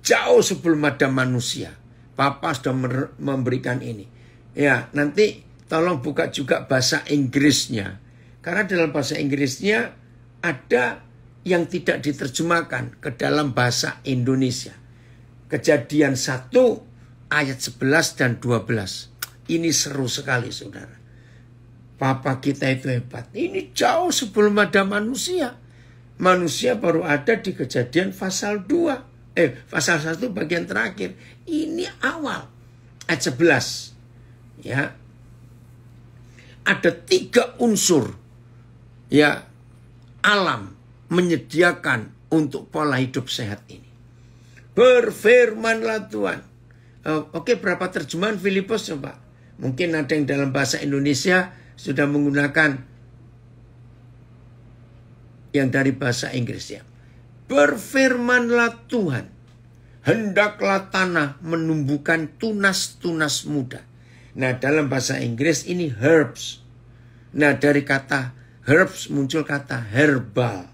Jauh sebelum ada manusia, Papa sudah memberikan ini. Ya, nanti tolong buka juga bahasa Inggrisnya. Karena dalam bahasa Inggrisnya ada yang tidak diterjemahkan ke dalam bahasa Indonesia. Kejadian 1 ayat 11 dan 12. Ini seru sekali saudara. Papa kita itu hebat. Ini jauh sebelum ada manusia. Manusia baru ada di kejadian pasal 2. Eh, pasal 1 bagian terakhir. Ini awal. Ayat 11. Ya. Ada tiga unsur. Ya. Alam menyediakan untuk pola hidup sehat ini. Berfirmanlah Tuhan. Eh, oke, berapa terjemahan Filipus coba? Mungkin ada yang dalam bahasa Indonesia sudah menggunakan yang dari bahasa Inggrisnya. Berfirmanlah Tuhan, hendaklah tanah menumbuhkan tunas-tunas muda. Nah, dalam bahasa Inggris ini herbs. Nah, dari kata herbs muncul kata herbal.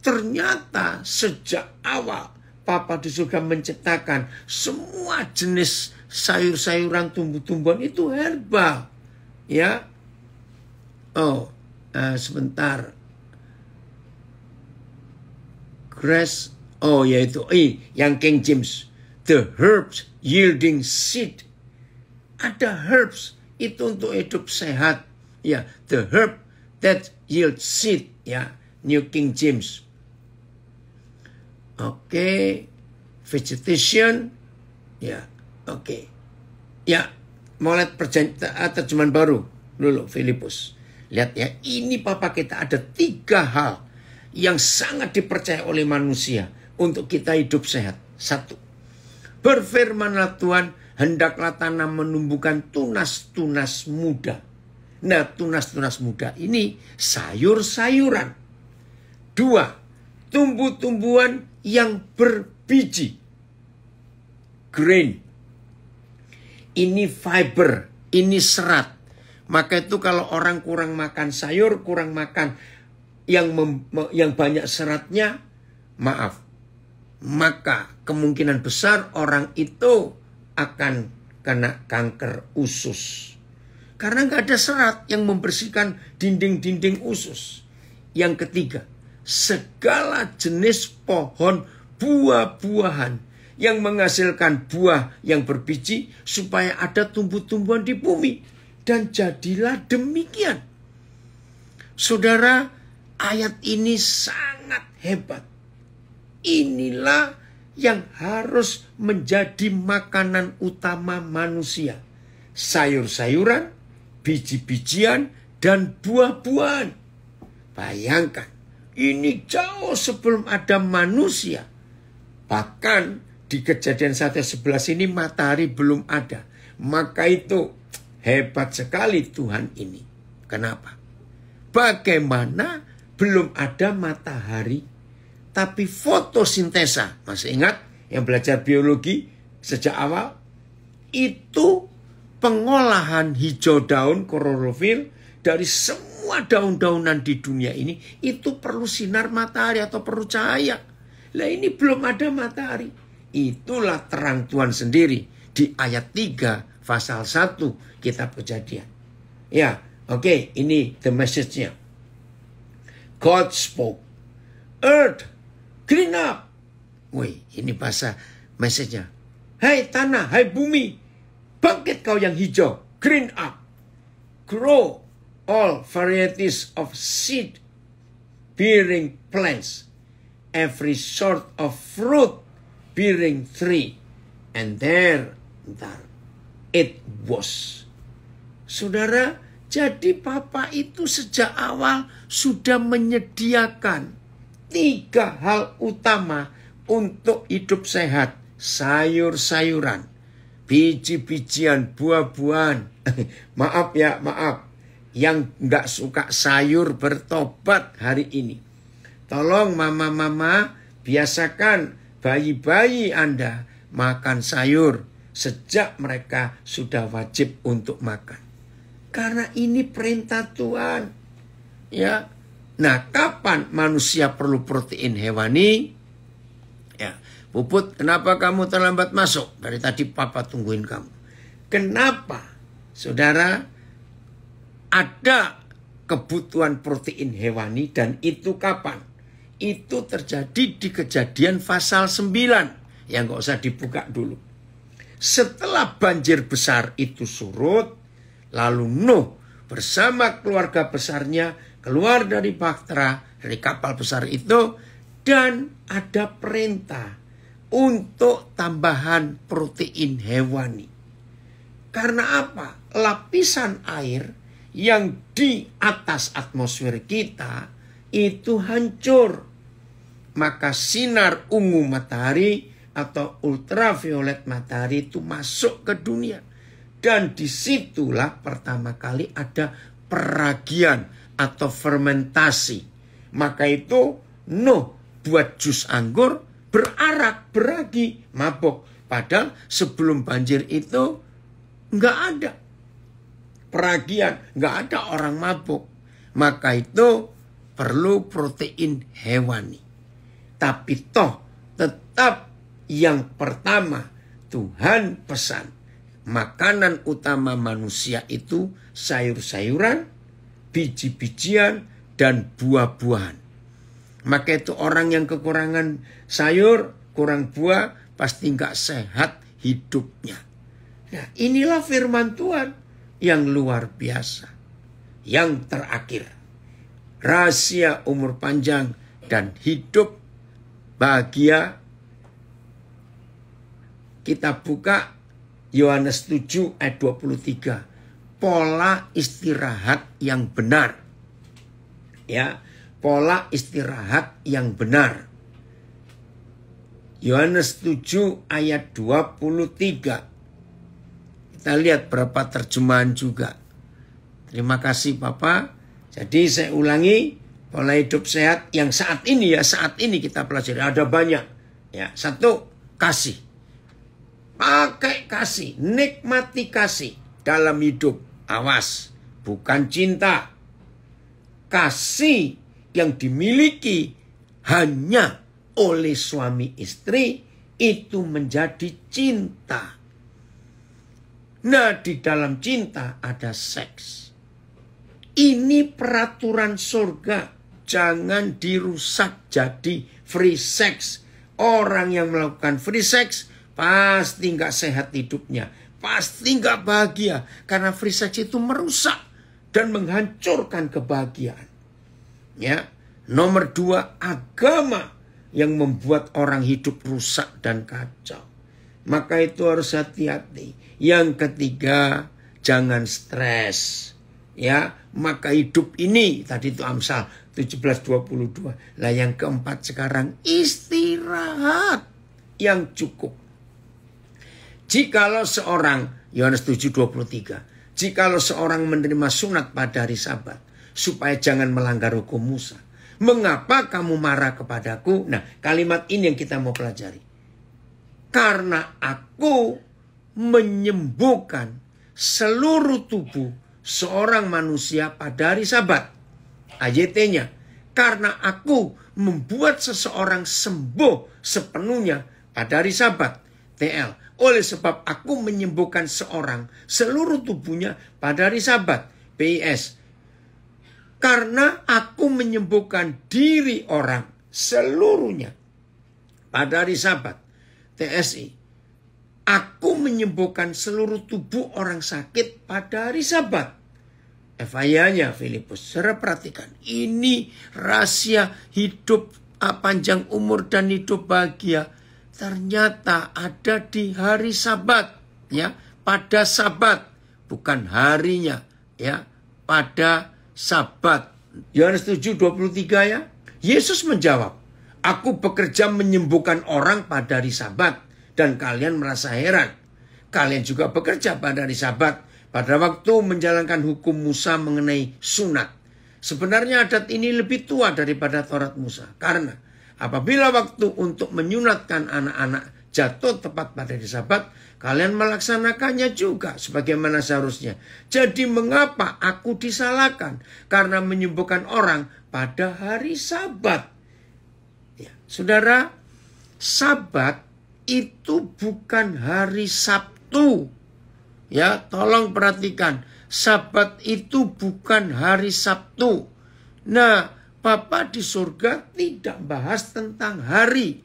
Ternyata sejak awal Papa di surga menciptakan semua jenis sayur-sayuran tumbuh-tumbuhan itu herbal, Ya. Oh, uh, sebentar. Grass. Oh, yaitu i eh, yang King James. The herbs yielding seed. Ada herbs itu untuk hidup sehat. Ya, the herb that yield seed. Ya, New King James. Oke. Okay. Vegetation. Ya. Yeah. Oke. Okay. Ya. Yeah. Mau lihat terjemahan baru. Dulu Filipus. Lihat ya. Ini Papa kita ada tiga hal. Yang sangat dipercaya oleh manusia. Untuk kita hidup sehat. Satu. Berfirmanlah Tuhan. Hendaklah tanah menumbuhkan tunas-tunas muda. Nah, tunas-tunas muda ini sayur-sayuran. Dua, tumbuh-tumbuhan yang berbiji. Grain. Ini fiber, ini serat. Maka itu kalau orang kurang makan sayur, kurang makan yang mem, yang banyak seratnya, maaf. Maka kemungkinan besar orang itu akan kena kanker usus. Karena nggak ada serat yang membersihkan dinding-dinding usus. Yang ketiga, segala jenis pohon buah-buahan yang menghasilkan buah yang berbiji supaya ada tumbuh-tumbuhan di bumi dan jadilah demikian. Saudara, ayat ini sangat hebat. Inilah yang harus menjadi makanan utama manusia. Sayur-sayuran, biji-bijian, dan buah-buahan. Bayangkan, ini jauh sebelum ada manusia. Bahkan di kejadian saatnya sebelas ini matahari belum ada. Maka itu hebat sekali Tuhan ini. Kenapa? Bagaimana belum ada matahari tapi fotosintesa. Masih ingat yang belajar biologi sejak awal? Itu pengolahan hijau daun klorofil dari semua daun-daunan di dunia ini itu perlu sinar matahari atau perlu cahaya. Lah ini belum ada matahari. Itulah terang Tuhan sendiri di ayat 3 pasal 1 kitab kejadian. Ya, oke, okay, ini the message-nya. God spoke. Earth, clean up. Woi, ini bahasa message-nya. Hai tanah, hai bumi, bangkit kau yang hijau, green up. Grow, all varieties of seed bearing plants, every sort of fruit bearing tree. And there, there it was. Saudara, jadi Papa itu sejak awal sudah menyediakan tiga hal utama untuk hidup sehat. Sayur-sayuran, biji-bijian, buah-buahan. maaf ya, maaf yang nggak suka sayur bertobat hari ini. Tolong mama-mama biasakan bayi-bayi Anda makan sayur sejak mereka sudah wajib untuk makan. Karena ini perintah Tuhan. Ya. Nah, kapan manusia perlu protein hewani? Ya. Puput, kenapa kamu terlambat masuk? Dari tadi papa tungguin kamu. Kenapa? Saudara, ada kebutuhan protein hewani dan itu kapan? Itu terjadi di kejadian pasal 9 yang nggak usah dibuka dulu. Setelah banjir besar itu surut, lalu Nuh bersama keluarga besarnya keluar dari Baktera, dari kapal besar itu, dan ada perintah untuk tambahan protein hewani. Karena apa? Lapisan air yang di atas atmosfer kita itu hancur. Maka sinar ungu matahari atau ultraviolet matahari itu masuk ke dunia. Dan disitulah pertama kali ada peragian atau fermentasi. Maka itu no buat jus anggur berarak, beragi, mabok. Padahal sebelum banjir itu nggak ada peragian, nggak ada orang mabuk. Maka itu perlu protein hewani. Tapi toh tetap yang pertama Tuhan pesan makanan utama manusia itu sayur-sayuran, biji-bijian, dan buah-buahan. Maka itu orang yang kekurangan sayur, kurang buah, pasti nggak sehat hidupnya. Nah inilah firman Tuhan yang luar biasa. Yang terakhir, rahasia umur panjang dan hidup bahagia. Kita buka Yohanes 7 ayat 23. Pola istirahat yang benar. Ya, pola istirahat yang benar. Yohanes 7 ayat 23. Kita lihat berapa terjemahan juga. Terima kasih Bapak. Jadi saya ulangi pola hidup sehat yang saat ini ya saat ini kita pelajari ada banyak. Ya, satu kasih. Pakai kasih, nikmati kasih dalam hidup. Awas, bukan cinta. Kasih yang dimiliki hanya oleh suami istri itu menjadi cinta. Nah, di dalam cinta ada seks. Ini peraturan surga. Jangan dirusak jadi free sex. Orang yang melakukan free sex pasti nggak sehat hidupnya. Pasti nggak bahagia. Karena free sex itu merusak dan menghancurkan kebahagiaan. Ya, nomor dua agama yang membuat orang hidup rusak dan kacau. Maka itu harus hati-hati yang ketiga, jangan stres. Ya, maka hidup ini tadi itu Amsal 1722. Lah yang keempat sekarang istirahat yang cukup. Jikalau seorang Yohanes 7:23, jikalau seorang menerima sunat pada hari Sabat supaya jangan melanggar hukum Musa. Mengapa kamu marah kepadaku? Nah, kalimat ini yang kita mau pelajari. Karena aku menyembuhkan seluruh tubuh seorang manusia pada hari sabat. AJT-nya, karena aku membuat seseorang sembuh sepenuhnya pada hari sabat. TL, oleh sebab aku menyembuhkan seorang seluruh tubuhnya pada hari sabat. PIS, karena aku menyembuhkan diri orang seluruhnya pada hari sabat. TSI, Aku menyembuhkan seluruh tubuh orang sakit pada hari sabat. Evayanya Filipus. Saudara perhatikan. Ini rahasia hidup ah, panjang umur dan hidup bahagia. Ternyata ada di hari sabat. ya Pada sabat. Bukan harinya. ya Pada sabat. Yohanes 7, 23 ya. Yesus menjawab. Aku bekerja menyembuhkan orang pada hari sabat dan kalian merasa heran. Kalian juga bekerja pada hari Sabat pada waktu menjalankan hukum Musa mengenai sunat. Sebenarnya adat ini lebih tua daripada Taurat Musa karena apabila waktu untuk menyunatkan anak-anak jatuh tepat pada hari Sabat, kalian melaksanakannya juga sebagaimana seharusnya. Jadi mengapa aku disalahkan karena menyembuhkan orang pada hari Sabat? Ya, saudara, Sabat itu bukan hari Sabtu. Ya, tolong perhatikan. Sabat itu bukan hari Sabtu. Nah, Bapak di surga tidak bahas tentang hari.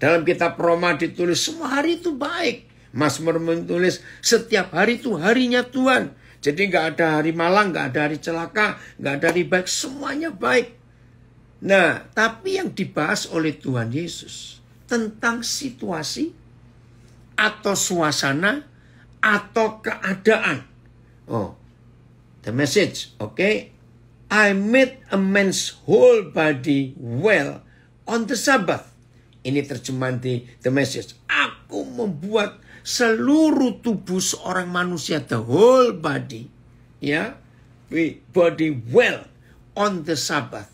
Dalam kitab Roma ditulis semua hari itu baik. Mazmur menulis setiap hari itu harinya Tuhan. Jadi nggak ada hari malang, nggak ada hari celaka, nggak ada hari baik, semuanya baik. Nah, tapi yang dibahas oleh Tuhan Yesus tentang situasi atau suasana atau keadaan. Oh, the message, okay? I made a man's whole body well on the Sabbath. Ini terjemahan di the message. Aku membuat seluruh tubuh seorang manusia, the whole body, ya, body well on the Sabbath.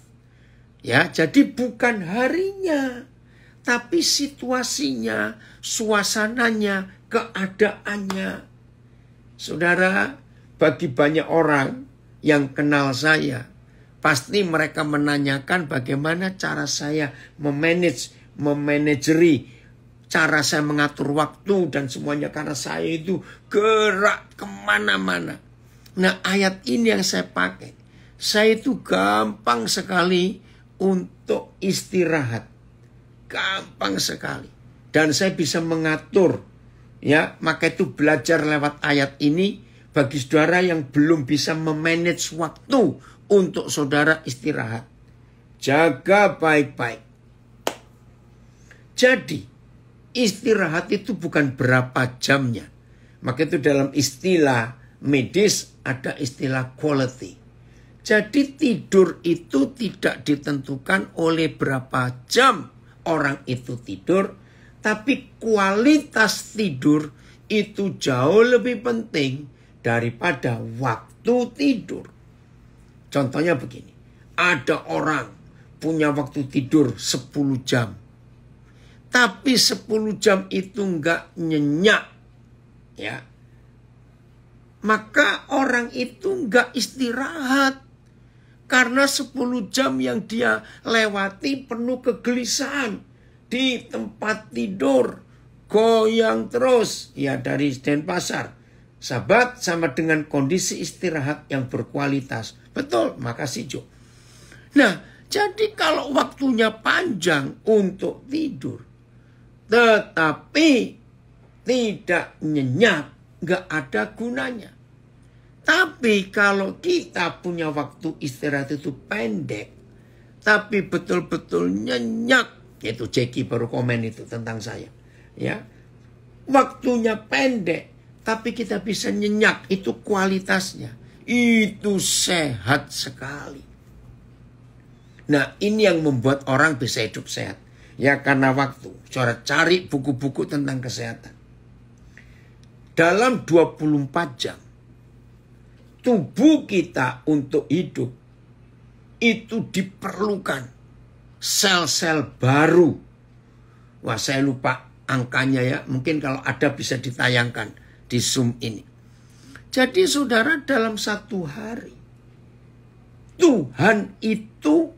Ya, jadi bukan harinya, tapi situasinya, suasananya, keadaannya. Saudara, bagi banyak orang yang kenal saya, pasti mereka menanyakan bagaimana cara saya memanage, memanajeri, cara saya mengatur waktu dan semuanya karena saya itu gerak kemana-mana. Nah ayat ini yang saya pakai, saya itu gampang sekali untuk istirahat gampang sekali. Dan saya bisa mengatur ya, maka itu belajar lewat ayat ini bagi saudara yang belum bisa memanage waktu untuk saudara istirahat. Jaga baik-baik. Jadi, istirahat itu bukan berapa jamnya. Maka itu dalam istilah medis ada istilah quality. Jadi tidur itu tidak ditentukan oleh berapa jam orang itu tidur, tapi kualitas tidur itu jauh lebih penting daripada waktu tidur. Contohnya begini, ada orang punya waktu tidur 10 jam. Tapi 10 jam itu nggak nyenyak. Ya. Maka orang itu nggak istirahat. Karena 10 jam yang dia lewati penuh kegelisahan di tempat tidur goyang terus ya dari pasar, sahabat sama dengan kondisi istirahat yang berkualitas. Betul, makasih Jo. Nah, jadi kalau waktunya panjang untuk tidur, tetapi tidak nyenyak, nggak ada gunanya. Tapi kalau kita punya waktu istirahat itu pendek, tapi betul-betul nyenyak, yaitu Jeki baru komen itu tentang saya. Ya, waktunya pendek, tapi kita bisa nyenyak, itu kualitasnya. Itu sehat sekali. Nah, ini yang membuat orang bisa hidup sehat. Ya, karena waktu. Cara cari buku-buku tentang kesehatan. Dalam 24 jam, tubuh kita untuk hidup itu diperlukan sel-sel baru. Wah, saya lupa angkanya ya. Mungkin kalau ada bisa ditayangkan di Zoom ini. Jadi saudara dalam satu hari Tuhan itu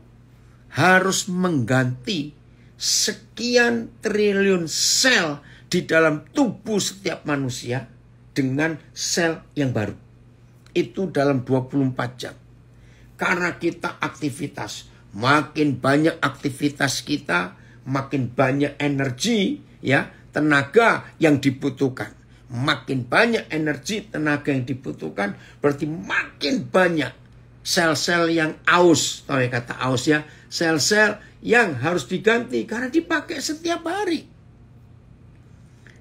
harus mengganti sekian triliun sel di dalam tubuh setiap manusia dengan sel yang baru itu dalam 24 jam. Karena kita aktivitas, makin banyak aktivitas kita, makin banyak energi, ya, tenaga yang dibutuhkan. Makin banyak energi, tenaga yang dibutuhkan, berarti makin banyak sel-sel yang aus, tahu ya kata aus ya, sel-sel yang harus diganti karena dipakai setiap hari.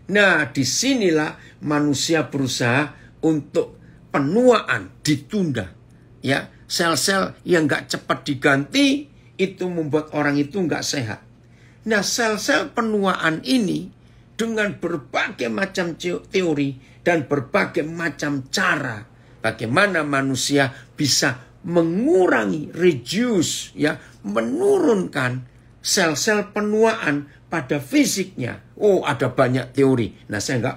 Nah, disinilah manusia berusaha untuk penuaan ditunda ya sel-sel yang nggak cepat diganti itu membuat orang itu nggak sehat. Nah sel-sel penuaan ini dengan berbagai macam teori dan berbagai macam cara bagaimana manusia bisa mengurangi reduce ya menurunkan sel-sel penuaan pada fisiknya. Oh, ada banyak teori. Nah, saya nggak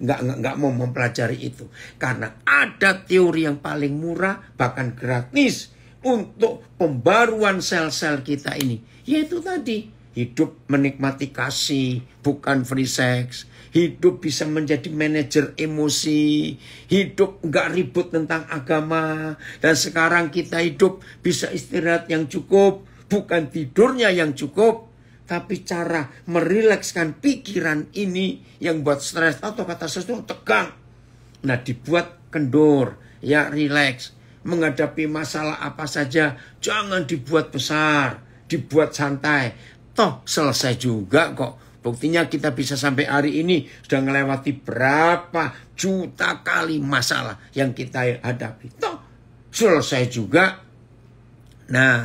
nggak nggak mau mempelajari itu karena ada teori yang paling murah bahkan gratis untuk pembaruan sel-sel kita ini. Yaitu tadi hidup menikmati kasih, bukan free sex. Hidup bisa menjadi manajer emosi. Hidup nggak ribut tentang agama. Dan sekarang kita hidup bisa istirahat yang cukup. Bukan tidurnya yang cukup, tapi cara merilekskan pikiran ini yang buat stres atau kata sesuatu tegang. Nah dibuat kendor, ya relax Menghadapi masalah apa saja, jangan dibuat besar, dibuat santai. Toh selesai juga kok. Buktinya kita bisa sampai hari ini sudah melewati berapa juta kali masalah yang kita hadapi. Toh selesai juga. Nah,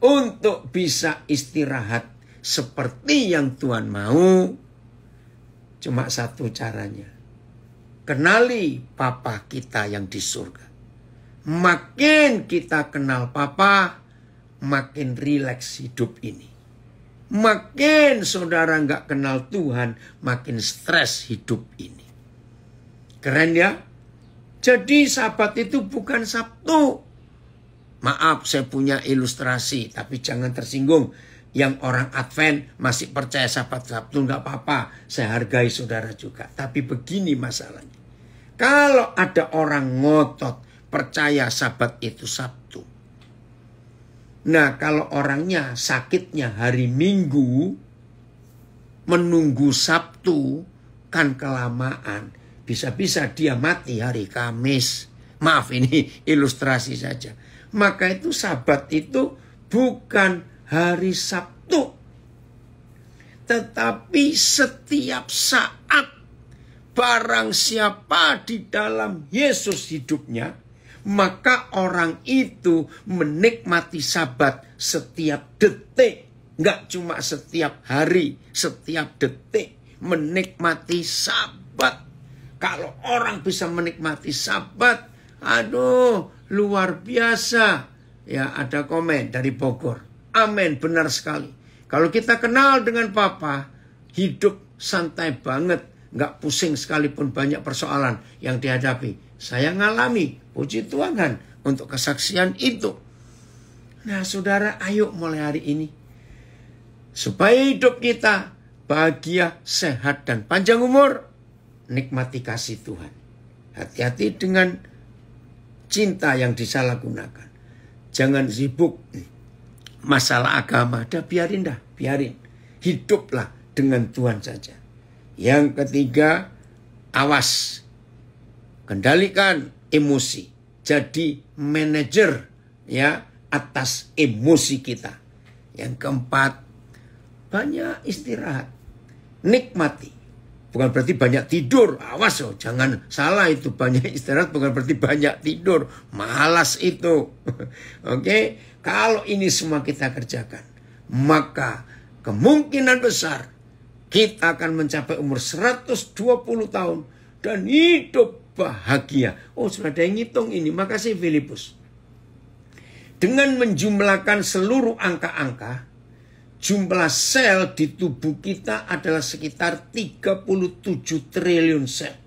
untuk bisa istirahat seperti yang Tuhan mau. Cuma satu caranya. Kenali Papa kita yang di surga. Makin kita kenal Papa, makin rileks hidup ini. Makin saudara nggak kenal Tuhan, makin stres hidup ini. Keren ya? Jadi sabat itu bukan Sabtu. Maaf saya punya ilustrasi, tapi jangan tersinggung yang orang Advent masih percaya sahabat Sabtu nggak apa-apa. Saya hargai saudara juga. Tapi begini masalahnya. Kalau ada orang ngotot percaya sabat itu Sabtu. Nah kalau orangnya sakitnya hari Minggu. Menunggu Sabtu kan kelamaan. Bisa-bisa dia mati hari Kamis. Maaf ini ilustrasi saja. Maka itu sabat itu bukan hari Sabtu. Tetapi setiap saat barang siapa di dalam Yesus hidupnya, maka orang itu menikmati sabat setiap detik. Enggak cuma setiap hari, setiap detik menikmati sabat. Kalau orang bisa menikmati sabat, aduh luar biasa. Ya ada komen dari Bogor. Amin, benar sekali. Kalau kita kenal dengan Papa, hidup santai banget. Nggak pusing sekalipun banyak persoalan yang dihadapi. Saya ngalami, puji Tuhan, untuk kesaksian itu. Nah saudara, ayo mulai hari ini. Supaya hidup kita bahagia, sehat, dan panjang umur. Nikmati kasih Tuhan. Hati-hati dengan cinta yang disalahgunakan. Jangan sibuk masalah agama. Dah biarin dah, biarin. Hiduplah dengan Tuhan saja. Yang ketiga, awas. Kendalikan emosi. Jadi manajer ya atas emosi kita. Yang keempat, banyak istirahat. Nikmati. Bukan berarti banyak tidur. Awas loh, jangan salah itu. Banyak istirahat bukan berarti banyak tidur. Malas itu. Oke. Okay? Kalau ini semua kita kerjakan, maka kemungkinan besar kita akan mencapai umur 120 tahun dan hidup bahagia. Oh, sudah ada yang ngitung ini. Makasih Filipus. Dengan menjumlahkan seluruh angka-angka, jumlah sel di tubuh kita adalah sekitar 37 triliun sel.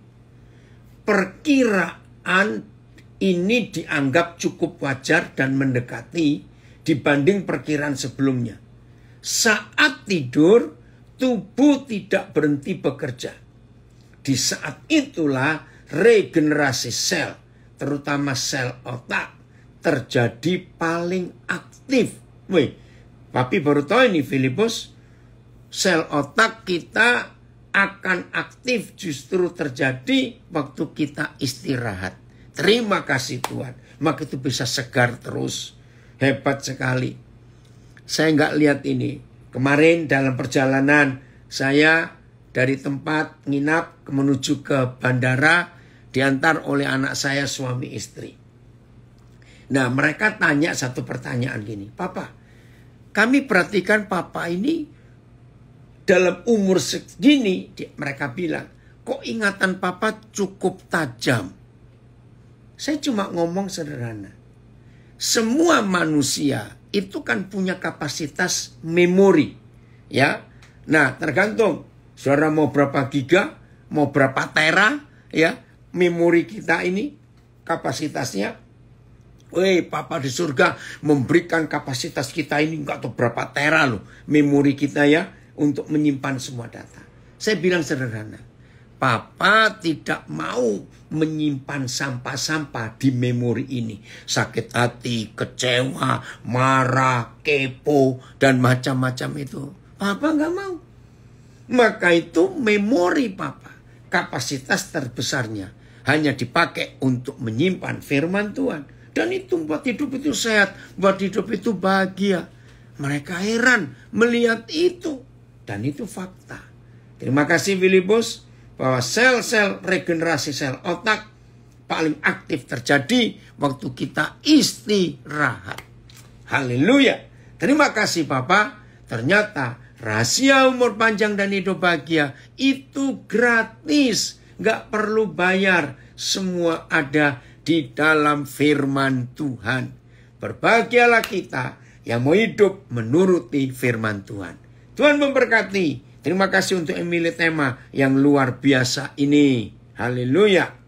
Perkiraan ini dianggap cukup wajar dan mendekati dibanding perkiraan sebelumnya. Saat tidur, tubuh tidak berhenti bekerja. Di saat itulah regenerasi sel, terutama sel otak, terjadi paling aktif. Wih, tapi baru tahu ini Filipus, sel otak kita akan aktif justru terjadi waktu kita istirahat. Terima kasih Tuhan. Maka itu bisa segar terus. Hebat sekali. Saya nggak lihat ini. Kemarin dalam perjalanan saya dari tempat nginap menuju ke bandara diantar oleh anak saya suami istri. Nah mereka tanya satu pertanyaan gini. Papa, kami perhatikan papa ini dalam umur segini mereka bilang kok ingatan papa cukup tajam saya cuma ngomong sederhana. Semua manusia itu kan punya kapasitas memori, ya. Nah, tergantung suara mau berapa giga, mau berapa tera, ya. Memori kita ini kapasitasnya Woi, Papa di surga memberikan kapasitas kita ini enggak tahu berapa tera loh memori kita ya untuk menyimpan semua data. Saya bilang sederhana, Papa tidak mau menyimpan sampah-sampah di memori ini. Sakit hati, kecewa, marah, kepo, dan macam-macam itu. Papa nggak mau. Maka itu memori papa. Kapasitas terbesarnya hanya dipakai untuk menyimpan firman Tuhan. Dan itu buat hidup itu sehat, buat hidup itu bahagia. Mereka heran melihat itu. Dan itu fakta. Terima kasih Willy Bos bahwa sel-sel regenerasi sel otak paling aktif terjadi waktu kita istirahat. Haleluya. Terima kasih Bapak. Ternyata rahasia umur panjang dan hidup bahagia itu gratis. Gak perlu bayar. Semua ada di dalam firman Tuhan. Berbahagialah kita yang mau hidup menuruti firman Tuhan. Tuhan memberkati. Terima kasih untuk Emily Tema yang luar biasa ini. Haleluya.